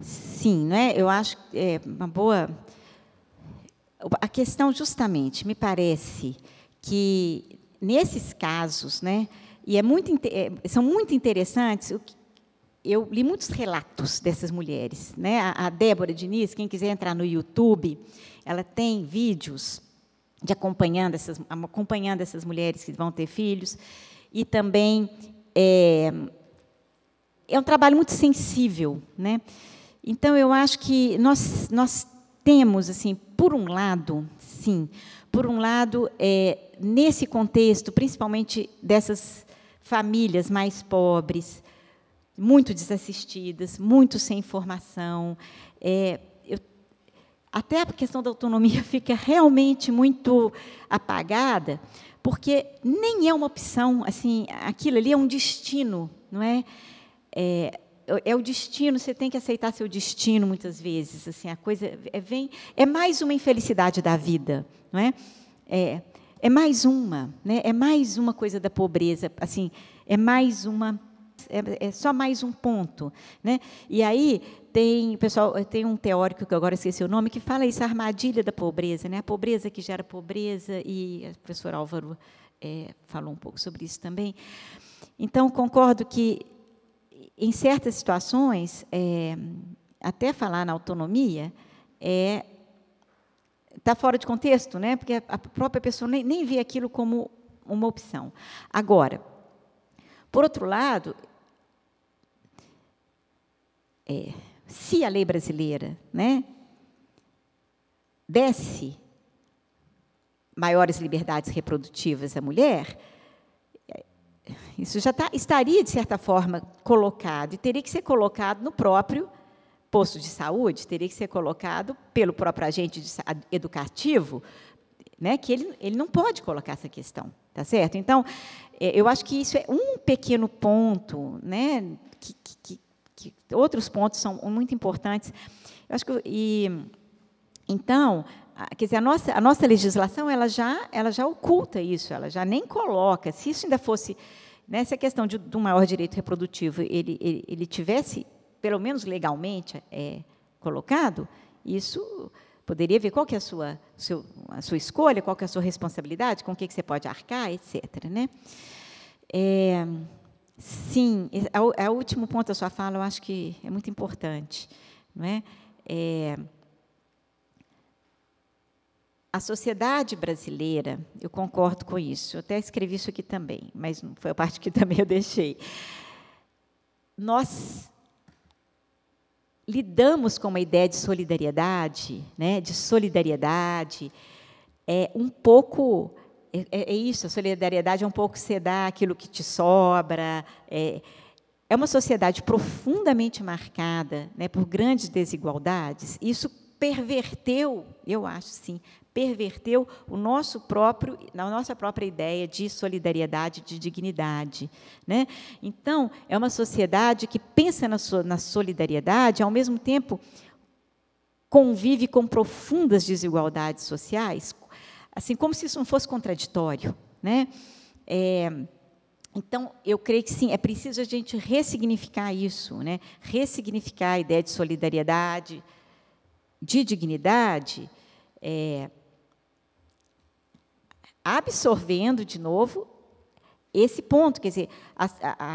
sim, né, eu acho é uma boa... A questão, justamente, me parece que nesses casos, né, e é muito, é, são muito interessantes, eu li muitos relatos dessas mulheres. Né? A, Débora Diniz, quem quiser entrar no YouTube, ela tem vídeos de acompanhando essas, acompanhando essas mulheres que vão ter filhos. E também é, é um trabalho muito sensível. Né? Então, eu acho que nós, nós temos, assim, por um lado, sim, por um lado, é, nesse contexto, principalmente dessas famílias mais pobres, muito desassistidas, muito sem informação, é, eu, até a questão da autonomia fica realmente muito apagada, porque nem é uma opção, assim, aquilo ali é um destino, não é? é é o destino, você tem que aceitar seu destino muitas vezes, assim, a coisa é, vem, é mais uma infelicidade da vida, não é? É, é mais uma, né? É mais uma coisa da pobreza, assim, é mais uma é, é só mais um ponto, né? E aí tem, pessoal, tem um teórico que agora esqueci o nome que fala isso, a armadilha da pobreza, né? A pobreza que gera pobreza e o professor Álvaro é, falou um pouco sobre isso também. Então concordo que em certas situações, é, até falar na autonomia, é está fora de contexto, né? Porque a própria pessoa nem, nem vê aquilo como uma opção. Agora, por outro lado, é, se a lei brasileira, né, desse maiores liberdades reprodutivas à mulher, isso já tá, estaria, de certa forma, colocado, e teria que ser colocado no próprio posto de saúde, teria que ser colocado pelo próprio agente de, educativo, né, que ele, ele não pode colocar essa questão, tá certo? Então, é, eu acho que isso é um pequeno ponto, né, que, que, que outros pontos são muito importantes. Eu acho que, e, então, quer dizer, a nossa, a nossa legislação ela já, ela já oculta isso, ela já nem coloca. Se isso ainda fosse, nessa né, se a questão de, do maior direito reprodutivo ele, ele, ele tivesse, pelo menos legalmente, é, colocado, isso poderia ver qual que é a sua, seu, a sua escolha, qual que é a sua responsabilidade, com o que, que você pode arcar, etc. Né? É, sim, é é o último ponto da sua fala eu acho que é muito importante. Não é? É, a sociedade brasileira, eu concordo com isso, eu até escrevi isso aqui também, mas não foi a parte que também eu deixei. Nós lidamos com uma ideia de solidariedade, né, de solidariedade, é um pouco é, é, é isso, a solidariedade é um pouco você dá aquilo que te sobra. É, é uma sociedade profundamente marcada né, por grandes desigualdades. Isso perverteu, eu acho sim, perverteu o nosso próprio, a nossa própria ideia de solidariedade, de dignidade. Né? Então, é uma sociedade que pensa na, so, na solidariedade, ao mesmo tempo convive com profundas desigualdades sociais, assim como se isso não fosse contraditório. Né? É, então, eu creio que sim, é preciso a gente ressignificar isso, né? ressignificar a ideia de solidariedade, de dignidade, é, absorvendo de novo esse ponto, quer dizer, a,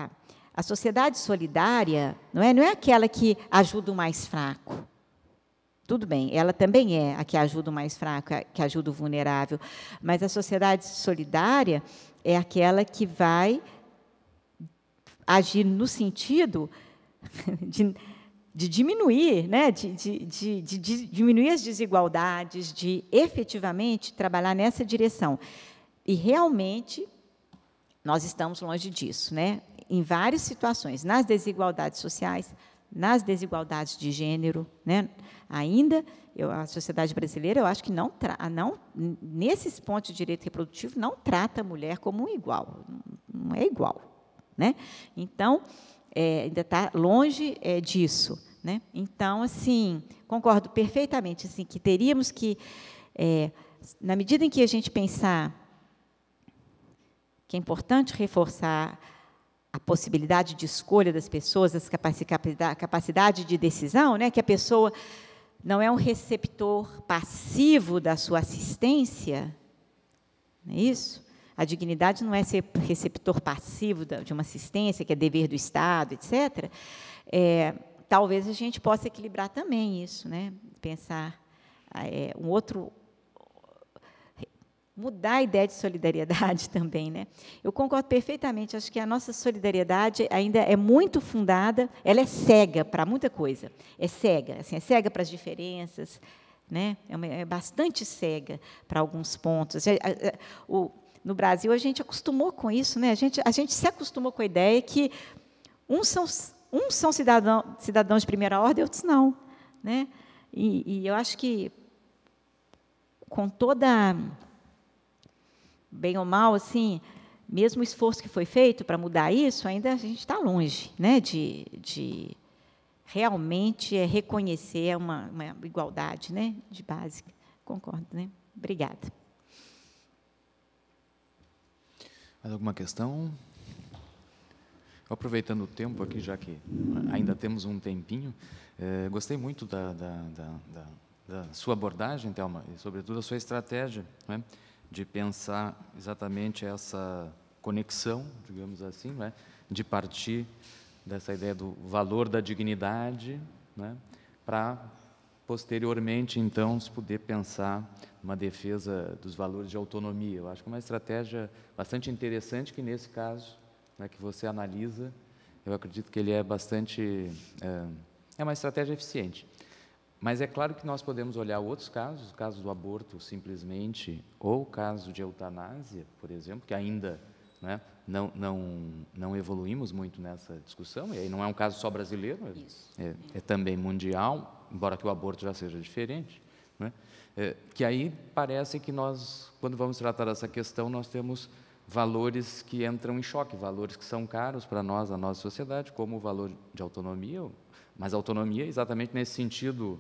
a, a sociedade solidária não é, não é aquela que ajuda o mais fraco. Tudo bem, ela também é a que ajuda o mais fraco, a que ajuda o vulnerável, mas a sociedade solidária é aquela que vai agir no sentido de de diminuir, né, de, de, de, de, diminuir as desigualdades, de efetivamente trabalhar nessa direção. E realmente nós estamos longe disso, né? Em várias situações, nas desigualdades sociais, nas desigualdades de gênero, né? Ainda eu, a sociedade brasileira, eu acho que não, não nesses pontos de direito reprodutivo não trata a mulher como um igual, não é igual, né? Então é, ainda está longe é, disso. Né? Então, assim, concordo perfeitamente assim, que teríamos que, é, na medida em que a gente pensar que é importante reforçar a possibilidade de escolha das pessoas, a capacidade, capacidade de decisão, né? que a pessoa não é um receptor passivo da sua assistência, não é isso? A dignidade não é ser receptor passivo de uma assistência, que é dever do Estado, etc. É, talvez a gente possa equilibrar também isso, né? pensar ah, é, um outro. Mudar a ideia de solidariedade também. Né? Eu concordo perfeitamente, acho que a nossa solidariedade ainda é muito fundada, ela é cega para muita coisa. É cega, assim, é cega para as diferenças, né? é, uma, é bastante cega para alguns pontos. É, é, é, o, no Brasil, a gente acostumou com isso, né? a, gente, a gente se acostumou com a ideia que uns são, uns são cidadão, cidadãos de primeira ordem, outros não. Né? E, e eu acho que, com toda, bem ou mal, assim, mesmo o esforço que foi feito para mudar isso, ainda a gente está longe né? de, de realmente é reconhecer uma, uma igualdade né? de base. Concordo, né? Obrigada. Mais alguma questão? Aproveitando o tempo aqui, já que ainda temos um tempinho, eh, gostei muito da, da, da, da, sua abordagem, Thelma, e sobretudo a sua estratégia né, de pensar exatamente essa conexão, digamos assim, né, de partir dessa ideia do valor da dignidade né, para posteriormente, então, se poder pensar numa defesa dos valores de autonomia. Eu acho que é uma estratégia bastante interessante que, nesse caso, né, que você analisa, eu acredito que ele é bastante... É, é uma estratégia eficiente. Mas é claro que nós podemos olhar outros casos, o caso do aborto simplesmente, ou o caso de eutanásia, por exemplo, que ainda né, não, não, não evoluímos muito nessa discussão, e aí não é um caso só brasileiro, é, é, é, também mundial embora que o aborto já seja diferente, né? é, que aí parece que nós, quando vamos tratar essa questão, nós temos valores que entram em choque, valores que são caros para nós, a nossa sociedade, como o valor de autonomia, mas autonomia é exatamente nesse sentido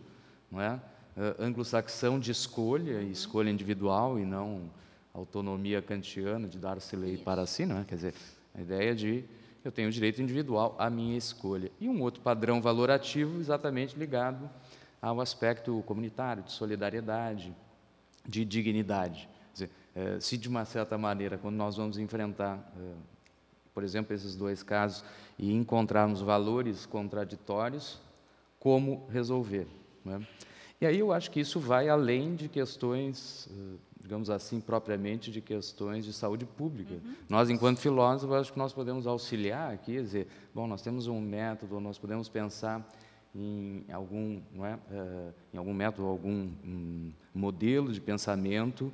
não é? É, anglo-saxão de escolha, escolha individual e não autonomia kantiana de dar-se lei para si, não é? quer dizer, a ideia de eu tenho o direito individual à minha escolha. E um outro padrão valorativo exatamente ligado ao aspecto comunitário, de solidariedade, de dignidade. Dizer, eh, se de uma certa maneira, quando nós vamos enfrentar, eh, por exemplo, esses dois casos e encontrarmos valores contraditórios, como resolver? Né? E aí eu acho que isso vai além de questões eh, digamos assim, propriamente de questões de saúde pública. Uhum. Nós, enquanto filósofos, acho que nós podemos auxiliar aqui, dizer, bom, nós temos um método, nós podemos pensar em algum, não é, uh, em algum método, algum um modelo de pensamento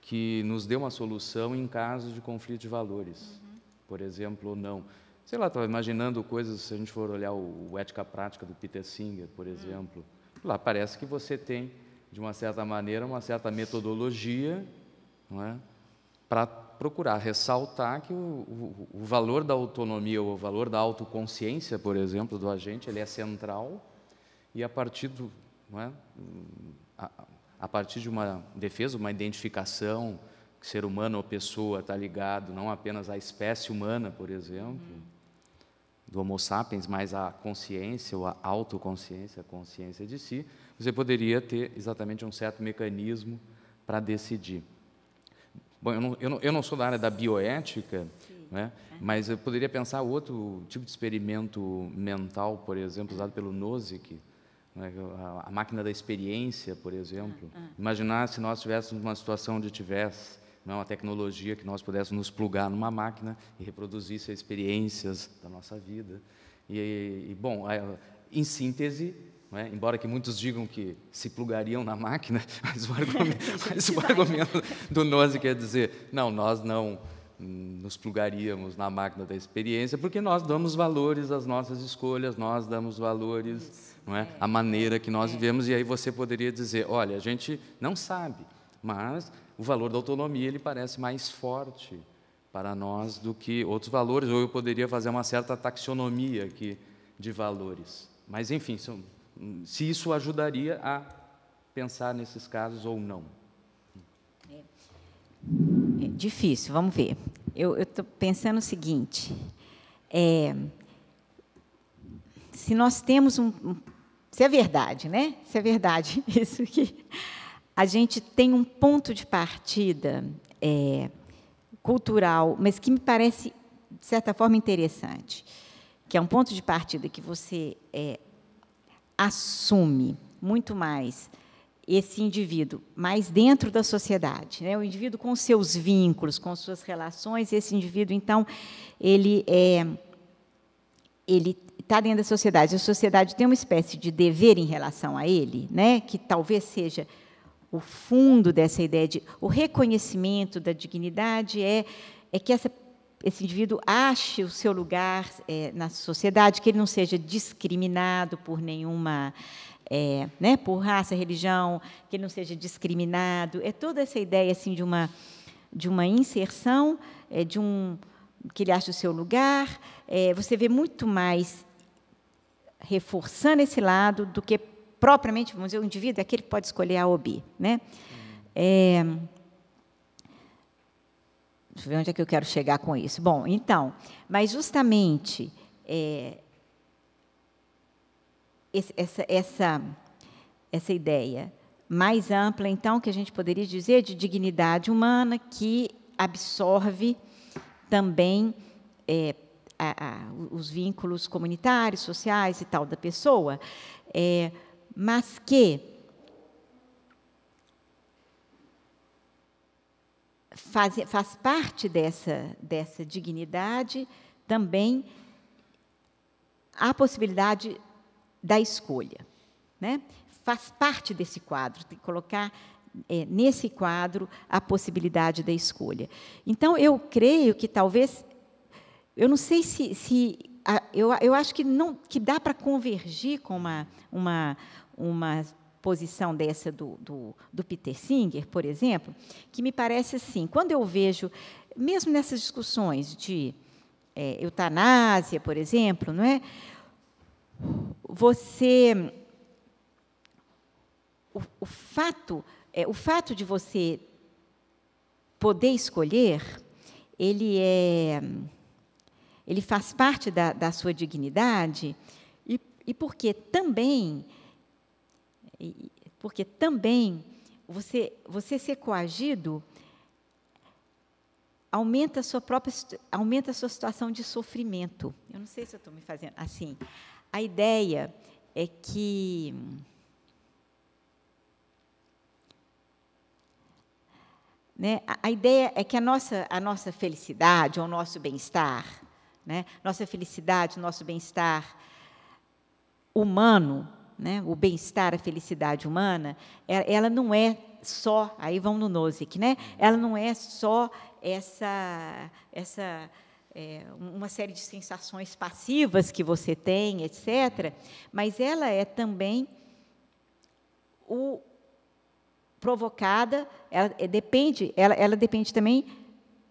que nos dê uma solução em casos de conflito de valores, uhum. por exemplo, ou não. Sei lá, estava imaginando coisas, se a gente for olhar o, o Ética Prática do Peter Singer, por hum. exemplo, uhum. lá parece que você tem de uma certa maneira, uma certa metodologia é? para procurar ressaltar que o, o, o, valor da autonomia ou o valor da autoconsciência, por exemplo, do agente, ele é central e a partir, do, é? a, a partir de uma defesa, uma identificação, que ser humano ou pessoa está ligado não apenas à espécie humana, por exemplo, do Homo sapiens, mas a consciência, ou a autoconsciência, a consciência de si, você poderia ter exatamente um certo mecanismo para decidir. Bom, eu não, eu, não, eu não, sou da área da bioética, né, mas eu poderia pensar outro tipo de experimento mental, por exemplo, usado pelo Nozick, né, é a máquina da experiência, por exemplo. Ah, ah. Imaginar se nós tivéssemos uma situação onde tivesse não é uma tecnologia que nós pudéssemos nos plugar numa máquina e reproduzisse experiências da nossa vida. E, e bom, em síntese, é? embora que muitos digam que se plugariam na máquina, mas o argumento, mas o é argumento do Noze quer dizer, não, nós não hum, nos plugaríamos na máquina da experiência, porque nós damos valores às nossas escolhas, nós damos valores Isso, É. à é. maneira que nós é. vivemos, e aí você poderia dizer, olha, a gente não sabe, mas o valor da autonomia ele parece mais forte para nós do que outros valores, ou eu poderia fazer uma certa taxonomia aqui de valores. Mas, enfim, se isso ajudaria a pensar nesses casos ou não. É, é difícil, vamos ver. Eu estou pensando o seguinte: é, se nós temos um. Se é verdade, né? Se é verdade isso que a gente tem um ponto de partida é, cultural, mas que me parece, de certa forma, interessante, que é um ponto de partida que você é, assume muito mais esse indivíduo mais dentro da sociedade, né? o indivíduo com seus vínculos, com suas relações, esse indivíduo, então, ele é ele está dentro da sociedade, a sociedade tem uma espécie de dever em relação a ele, né? que talvez seja o fundo dessa ideia de o reconhecimento da dignidade é, é que essa, esse indivíduo ache o seu lugar é, na sociedade, que ele não seja discriminado por nenhuma é, né, por raça, religião, que ele não seja discriminado. É toda essa ideia assim de uma de uma inserção, é, de um que ele ache o seu lugar. É, você vê muito mais reforçando esse lado do que propriamente, vamos dizer, o indivíduo é aquele que pode escolher A ou B. Né? É, deixa eu ver onde é que eu quero chegar com isso. Bom, então, mas justamente é, essa, essa, essa ideia mais ampla, então, que a gente poderia dizer de dignidade humana que absorve também é, a, a, os vínculos comunitários, sociais e tal da pessoa. É, mas que faz, faz parte dessa, dessa dignidade também a possibilidade da escolha. Né? Faz parte desse quadro, que colocar é, nesse quadro a possibilidade da escolha. Então, eu creio que talvez. Eu não sei se. se a, eu, eu acho que, não, que dá para convergir com uma, uma, uma posição dessa do, do, do Peter Singer, por exemplo, que me parece assim, quando eu vejo, mesmo nessas discussões de é, eutanásia, por exemplo, não é? Você, o, o fato, é, o fato de você poder escolher, ele é, ele faz parte da, da sua dignidade e, e porque também porque também você, você ser coagido aumenta a sua própria aumenta a sua situação de sofrimento. Eu não sei se eu estou me fazendo assim. A ideia é que né, a, a ideia é que a nossa, a nossa felicidade, o nosso bem-estar, né, nossa felicidade, nosso bem-estar humano né, o bem-estar, a felicidade humana, é, ela não é só, aí vamos no Nozick, né? Ela não é só essa essa é, uma série de sensações passivas que você tem, etc. Mas ela é também o provocada, ela é, depende, ela, ela depende também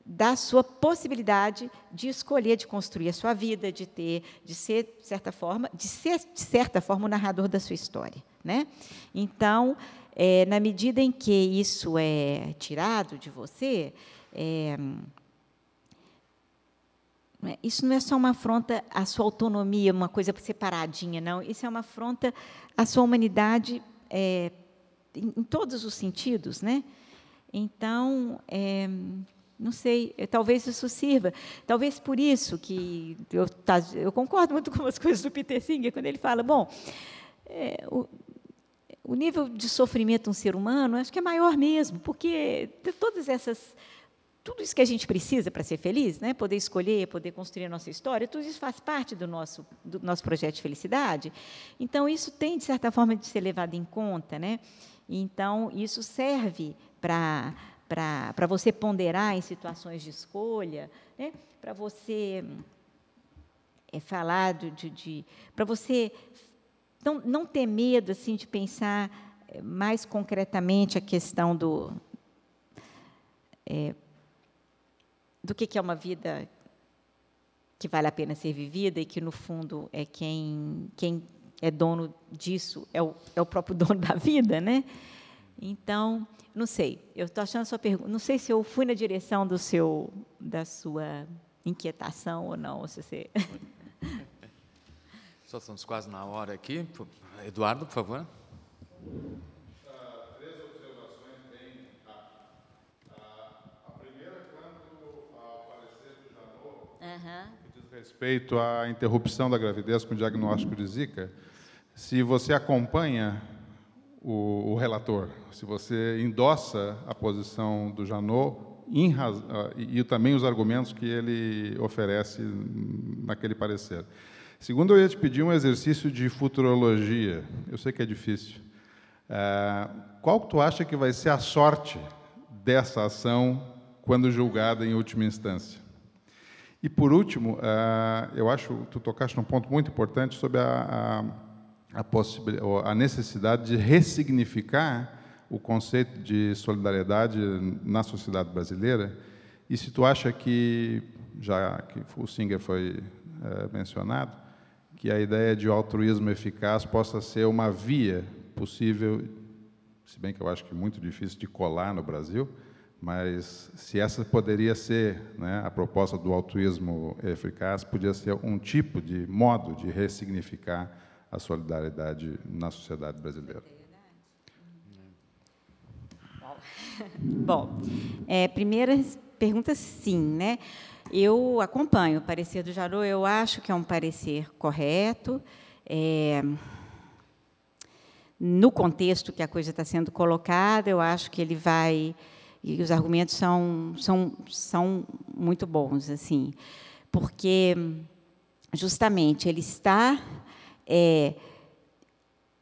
da sua possibilidade de escolher, de construir a sua vida, de ter, de ser de certa forma, de ser de certa forma o narrador da sua história, né? Então, é, na medida em que isso é tirado de você, é, né, isso não é só uma afronta à sua autonomia, uma coisa separadinha, não. Isso é uma afronta à sua humanidade é, em, em, todos os sentidos, né? Então, é, não sei, eh, talvez isso sirva. Talvez por isso que eu, tá, eu concordo muito com as coisas do Peter Singer, quando ele fala, bom, é, o, o, nível de sofrimento de um ser humano acho que é maior mesmo, porque todas essas. Tudo isso que a gente precisa para ser feliz, né? poder escolher, poder construir a nossa história, tudo isso faz parte do nosso, do nosso projeto de felicidade. Então, isso tem, de certa forma, de ser levado em conta. Né? Então, isso serve para para você ponderar em situações de escolha, né? para você é, falar de, de para você não, não ter medo assim de pensar eh, mais concretamente a questão do é, do que, que é uma vida que vale a pena ser vivida e que no fundo é quem quem é dono disso é o, é o próprio dono da vida, né? Então, não sei, eu estou achando a sua pergunta, não sei se eu fui na direção do seu, da sua inquietação ou não, ou se você... Só estamos quase na hora aqui. Eduardo, por favor. Uhum. Diz respeito à interrupção da gravidez com diagnóstico de Zika, se você acompanha o, o relator. Se você endossa a posição do Janot ah, e, e também os argumentos que ele oferece naquele parecer. Segundo, eu ia te pedir um exercício de futurologia. Eu sei que é difícil. Ah, qual tu acha que vai ser a sorte dessa ação quando julgada em última instância? E, por último, é, eu acho que tu tocaste num ponto muito importante sobre a, a a, a necessidade de ressignificar o conceito de solidariedade na sociedade brasileira. E se tu acha que, já que o Singer foi é, mencionado, que a ideia de altruísmo eficaz possa ser uma via possível, se bem que eu acho que é muito difícil de colar no Brasil, mas se essa poderia ser, né, a proposta do altruísmo eficaz podia ser um tipo de modo de ressignificar a solidariedade na sociedade brasileira. Bom, é, primeira pergunta, sim, né? Eu acompanho o parecer do Jarô, eu acho que é um parecer correto. É, no contexto que a coisa está sendo colocada, eu acho que ele vai e os argumentos são são são muito bons, assim, porque justamente ele está é,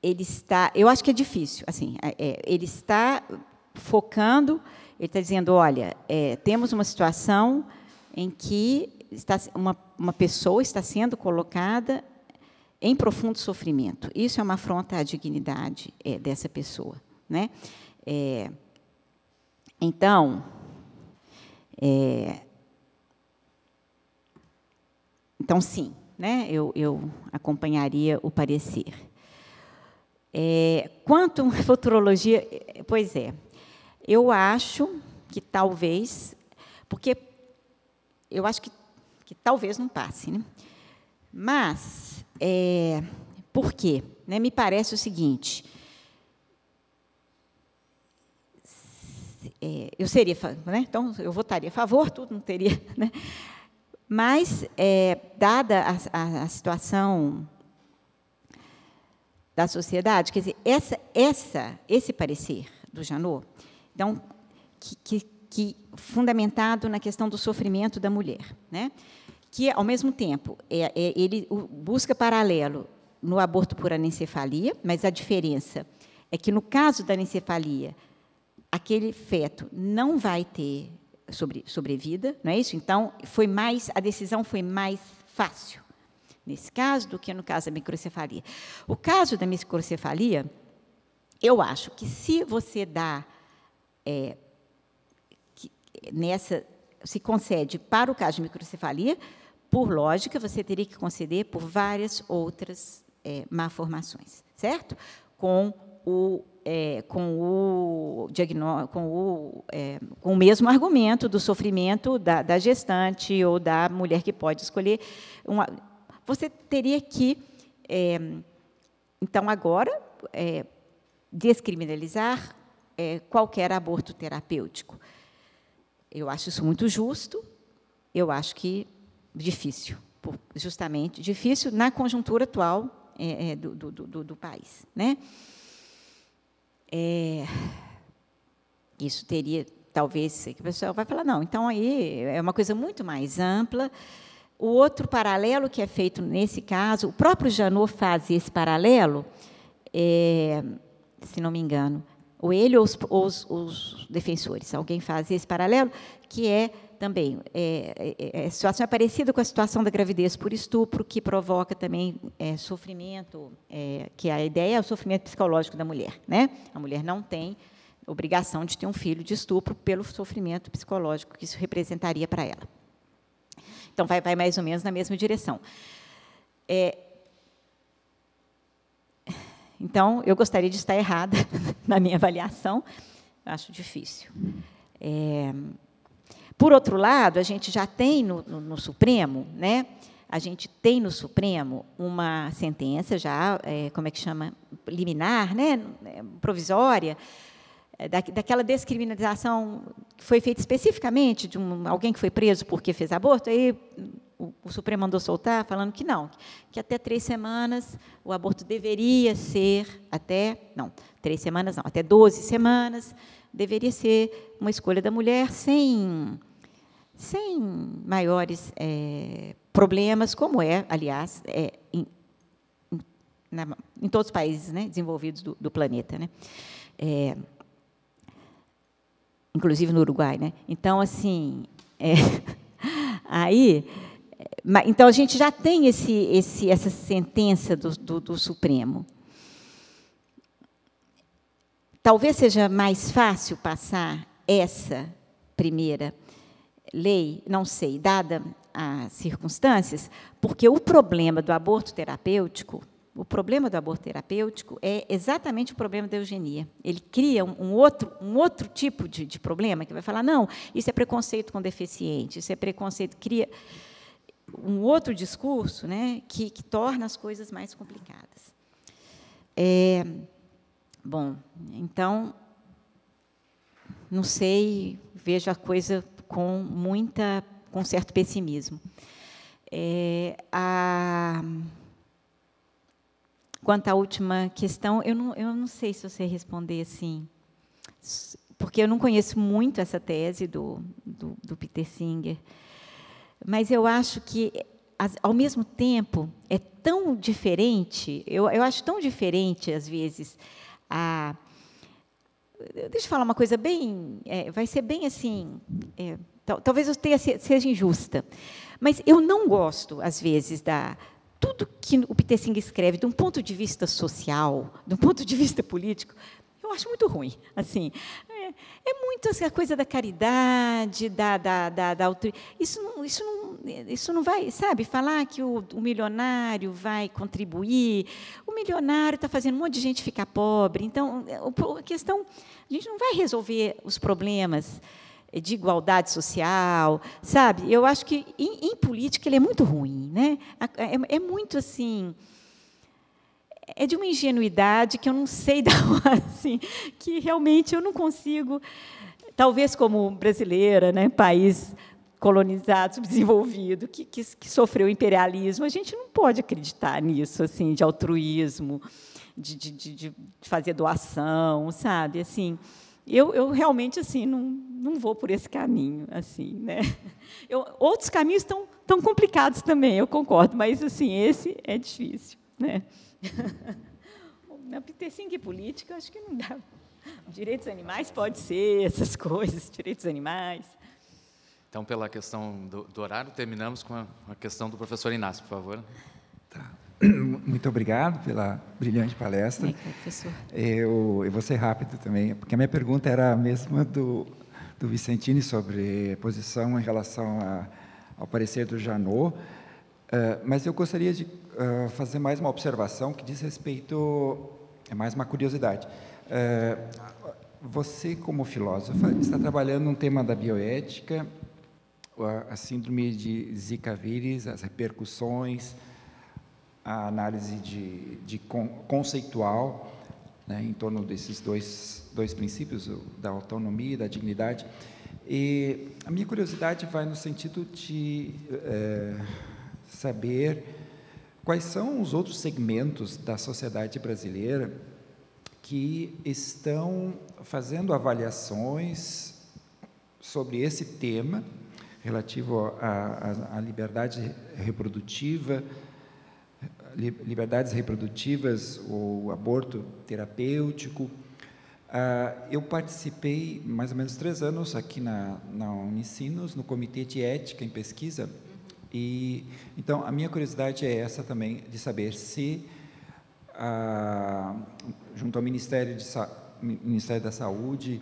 ele está, eu acho que é difícil, assim, é, é, ele está focando, ele está dizendo, olha, é, temos uma situação em que está, uma, uma pessoa está sendo colocada em profundo sofrimento. Isso é uma afronta à dignidade é, dessa pessoa, né? É, então, é, então sim, né, eu, eu acompanharia o parecer. É, quanto à futurologia, pois é, eu acho que talvez, porque eu acho que, que talvez não passe, né? Mas, é, por quê? Né, me parece o seguinte, é, eu seria, né, então eu votaria a favor, tudo não teria, né? Mas, é, dada a, a, a, situação da sociedade, quer dizer, essa, essa, esse parecer do Janot, então, que, que, que, fundamentado na questão do sofrimento da mulher, né? que, ao mesmo tempo, é, é, ele busca paralelo no aborto por anencefalia, mas a diferença é que, no caso da anencefalia, aquele feto não vai ter sobre, sobre vida, não é isso? Então, foi mais, a decisão foi mais fácil nesse caso do que no caso da microcefalia. O caso da microcefalia, eu acho que se você dá é, que, nessa se concede para o caso de microcefalia, por lógica, você teria que conceder por várias outras é, malformações, certo? Com o, é, com o, com o, é, com o mesmo argumento do sofrimento da, da, gestante ou da mulher que pode escolher. Uma, você teria que, é, então, agora, é, descriminalizar é, qualquer aborto terapêutico. Eu acho isso muito justo, eu acho que difícil, justamente difícil na conjuntura atual é, do, do, do, do país. Né? É, isso teria, talvez, que o pessoal vai falar, não, então aí é uma coisa muito mais ampla. O outro paralelo que é feito nesse caso, o próprio Janot faz esse paralelo, é, se não me engano, ou ele ou os, ou os, os defensores, alguém faz esse paralelo, que é também, é, é, é, situação é parecida com a situação da gravidez por estupro, que provoca também é, sofrimento, é, que a ideia é o sofrimento psicológico da mulher. Né? A mulher não tem obrigação de ter um filho de estupro pelo sofrimento psicológico que isso representaria para ela. Então, vai, vai mais ou menos na mesma direção. É, então, eu gostaria de estar errada na minha avaliação, acho difícil. É, por outro lado, a gente já tem no, no, no Supremo, né? A gente tem no Supremo uma sentença já, é, como é que chama, liminar, né? É, provisória é, da, daquela descriminalização que foi feita especificamente de um, alguém que foi preso porque fez aborto, aí o, o, Supremo mandou soltar falando que não, que até três semanas o aborto deveria ser até, não, três semanas não, até 12 semanas deveria ser uma escolha da mulher sem, sem maiores é, problemas, como é, aliás, é, em, na, em, todos os países né, desenvolvidos do, do planeta. Né? É, inclusive no Uruguai. Né? Então, assim, é, aí. É, então, a gente já tem esse, esse, essa sentença do, do, do Supremo. Talvez seja mais fácil passar essa primeira lei, não sei, dada as circunstâncias, porque o problema do aborto terapêutico, o problema do aborto terapêutico é exatamente o problema da eugenia. Ele cria um, outro, um outro tipo de, de, problema que vai falar, não, isso é preconceito com deficiente, isso é preconceito, cria um outro discurso né, que, que torna as coisas mais complicadas. É, Bom, então, não sei, vejo a coisa com muita, com certo pessimismo. É, a, quanto à última questão, eu não, eu não sei se você responder assim, porque eu não conheço muito essa tese do, do, do Peter Singer, mas eu acho que ao mesmo tempo, é tão diferente, eu, eu acho tão diferente, às vezes, a deixa eu falar uma coisa bem, é, vai ser bem assim, é, talvez eu tenha seja injusta, mas eu não gosto às vezes da tudo que o Peter Singh escreve, de um ponto de vista social, de um ponto de vista político, eu acho muito ruim. Assim, é, é, muito essa assim, coisa da caridade, da, da, da, da isso, não, isso, não, isso não vai, sabe, falar que o, o milionário vai contribuir. O milionário está fazendo um monte de gente ficar pobre. Então, é, a questão, a gente não vai resolver os problemas de igualdade social, sabe? Eu acho que em, em política ele é muito ruim, né? É, é muito assim é de uma ingenuidade que eu não sei dar assim, que realmente eu não consigo, talvez como brasileira, né, país colonizado, desenvolvido, que, que, que sofreu imperialismo, a gente não pode acreditar nisso, assim, de altruísmo, de, de, de fazer doação, sabe, assim. Eu, eu realmente assim não, não vou por esse caminho, assim, né? Eu, outros caminhos estão tão complicados também, eu concordo, mas assim esse é difícil, né? Na assim que política, acho que não dá. Direitos animais pode ser, essas coisas, direitos animais. Então, pela questão do, do horário, terminamos com a, a, questão do professor Inácio, por favor. Tá. Muito obrigado pela brilhante palestra. Bem, professor. Eu, eu vou ser rápido também, porque a minha pergunta era a mesma do, do Vicentini sobre posição em relação a, ao parecer do Janot, uh, mas eu gostaria de ah, fazer mais uma observação que diz respeito, é mais uma curiosidade. Ah, você, como filósofa, está trabalhando um tema da bioética, a síndrome de Zika vírus, as repercussões, a análise de, de conceitual né, em torno desses dois, dois princípios, da autonomia e da dignidade. E a minha curiosidade vai no sentido de é, saber Quais são os outros segmentos da sociedade brasileira que estão fazendo avaliações sobre esse tema relativo à, liberdade reprodutiva, liberdades reprodutivas ou aborto terapêutico? Ah, eu participei mais ou menos três anos aqui na, na Unicinos, no Comitê de Ética em Pesquisa e então a minha curiosidade é essa também de saber se ah, junto ao Ministério, de Sa Ministério da Saúde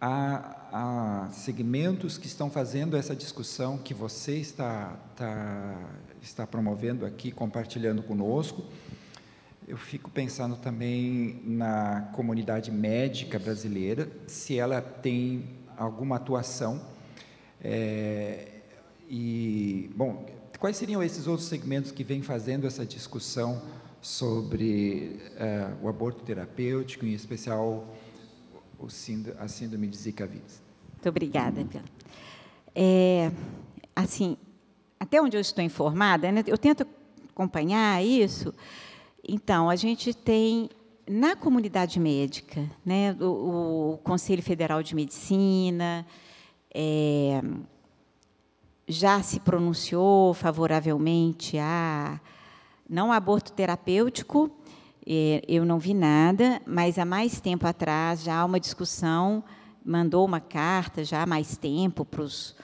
há, há, segmentos que estão fazendo essa discussão que você está, está, está promovendo aqui, compartilhando conosco. Eu fico pensando também na comunidade médica brasileira, se ela tem alguma atuação. É, e, bom, quais seriam esses outros segmentos que vêm fazendo essa discussão sobre uh, o aborto terapêutico, em especial o síndrome, a síndrome de Zika vírus? Muito obrigada, Pia. É, assim, até onde eu estou informada, né, eu tento acompanhar isso. Então, a gente tem na comunidade médica, né, o, o Conselho Federal de Medicina, é, já se pronunciou favoravelmente a não aborto terapêutico, eu não vi nada, mas há mais tempo atrás já há uma discussão, mandou uma carta já há mais tempo para os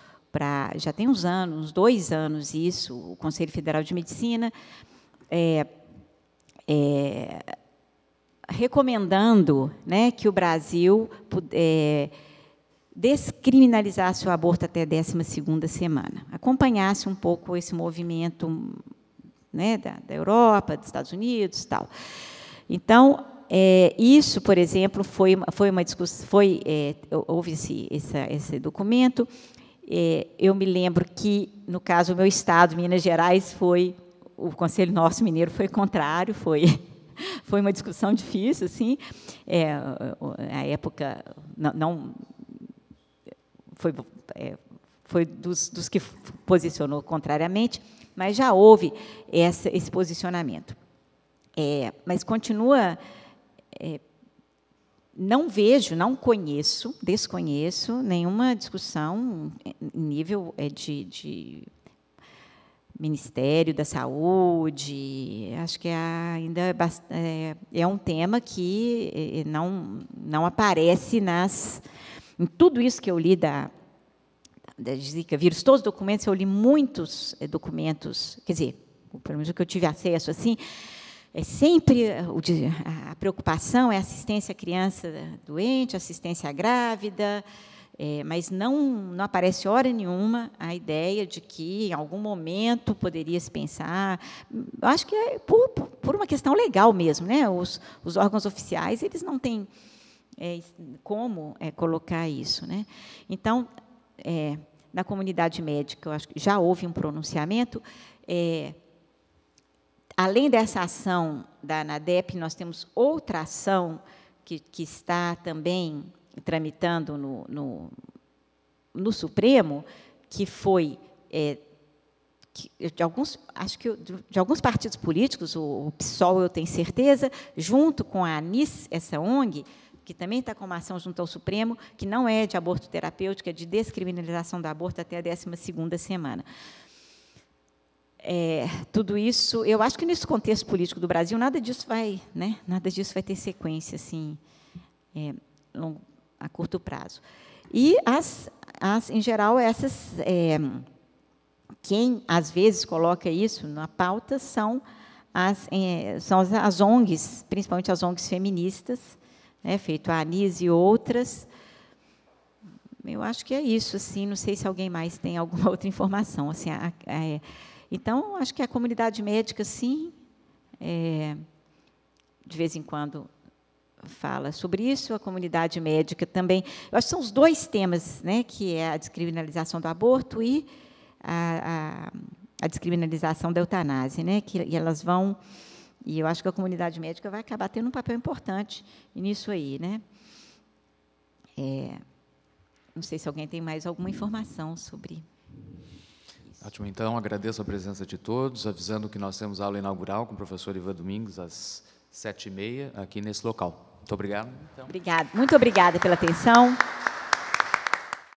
já tem uns anos, uns dois anos isso, o Conselho Federal de Medicina é, é, recomendando, né, que o Brasil é, descriminalizasse o aborto até a 12ª semana, acompanhasse um pouco esse movimento né, da, da, Europa, dos Estados Unidos, tal. Então, é, isso, por exemplo, foi, foi uma discussão, foi é, houve esse, esse, esse documento. É, eu me lembro que, no caso, o meu estado, Minas Gerais, foi o Conselho Nosso Mineiro foi contrário, foi foi uma discussão difícil, assim. É, a época não, não foi, é, foi dos, dos, que posicionou contrariamente, mas já houve essa, esse posicionamento. É, mas continua. É, não vejo, não conheço, desconheço nenhuma discussão em nível é, de, de Ministério da Saúde. Acho que ainda é, é, um tema que é, não, não aparece nas em tudo isso que eu li da, da Zika vírus, todos os documentos, eu li muitos eh, documentos, quer dizer, pelo menos o que eu tive acesso, assim, é sempre eh, a preocupação é assistência à criança doente, assistência à grávida, é, mas não, não aparece hora nenhuma a ideia de que em algum momento poderia se pensar. Eu acho que é por, por uma questão legal mesmo, né? Os, os órgãos oficiais eles não têm é, como é, colocar isso. Né? Então, é, na comunidade médica, eu acho que já houve um pronunciamento. É, além dessa ação da ANADEP, nós temos outra ação que, que está também tramitando no, no, no Supremo, que foi é, de alguns, acho que de, alguns partidos políticos, o, o, PSOL eu tenho certeza, junto com a ANIS, essa ONG, que também está com uma ação junto ao Supremo, que não é de aborto terapêutico, é de descriminalização do aborto até a 12 semana. É, tudo isso, eu acho que nesse contexto político do Brasil, nada disso vai, né, nada disso vai ter sequência assim, é, longo, a curto prazo. E, as, as em geral, essas, é, quem às vezes coloca isso na pauta são as, é, são as, as ONGs, principalmente as ONGs feministas, né, feito a Anise e outras. Eu acho que é isso, assim, não sei se alguém mais tem alguma outra informação. Assim, é, então, acho que a comunidade médica, sim, é, de vez em quando fala sobre isso, a comunidade médica também. Eu acho que são os dois temas, né, que é a descriminalização do aborto e a, a, a descriminalização da eutanásia, né, que elas vão e eu acho que a comunidade médica vai acabar tendo um papel importante nisso aí, né? É, não sei se alguém tem mais alguma informação sobre. Isso. Ótimo, então agradeço a presença de todos, avisando que nós temos aula inaugural com o professor Ivan Domingos às sete e meia aqui nesse local. Muito obrigado. Então. Obrigada, muito obrigada pela atenção.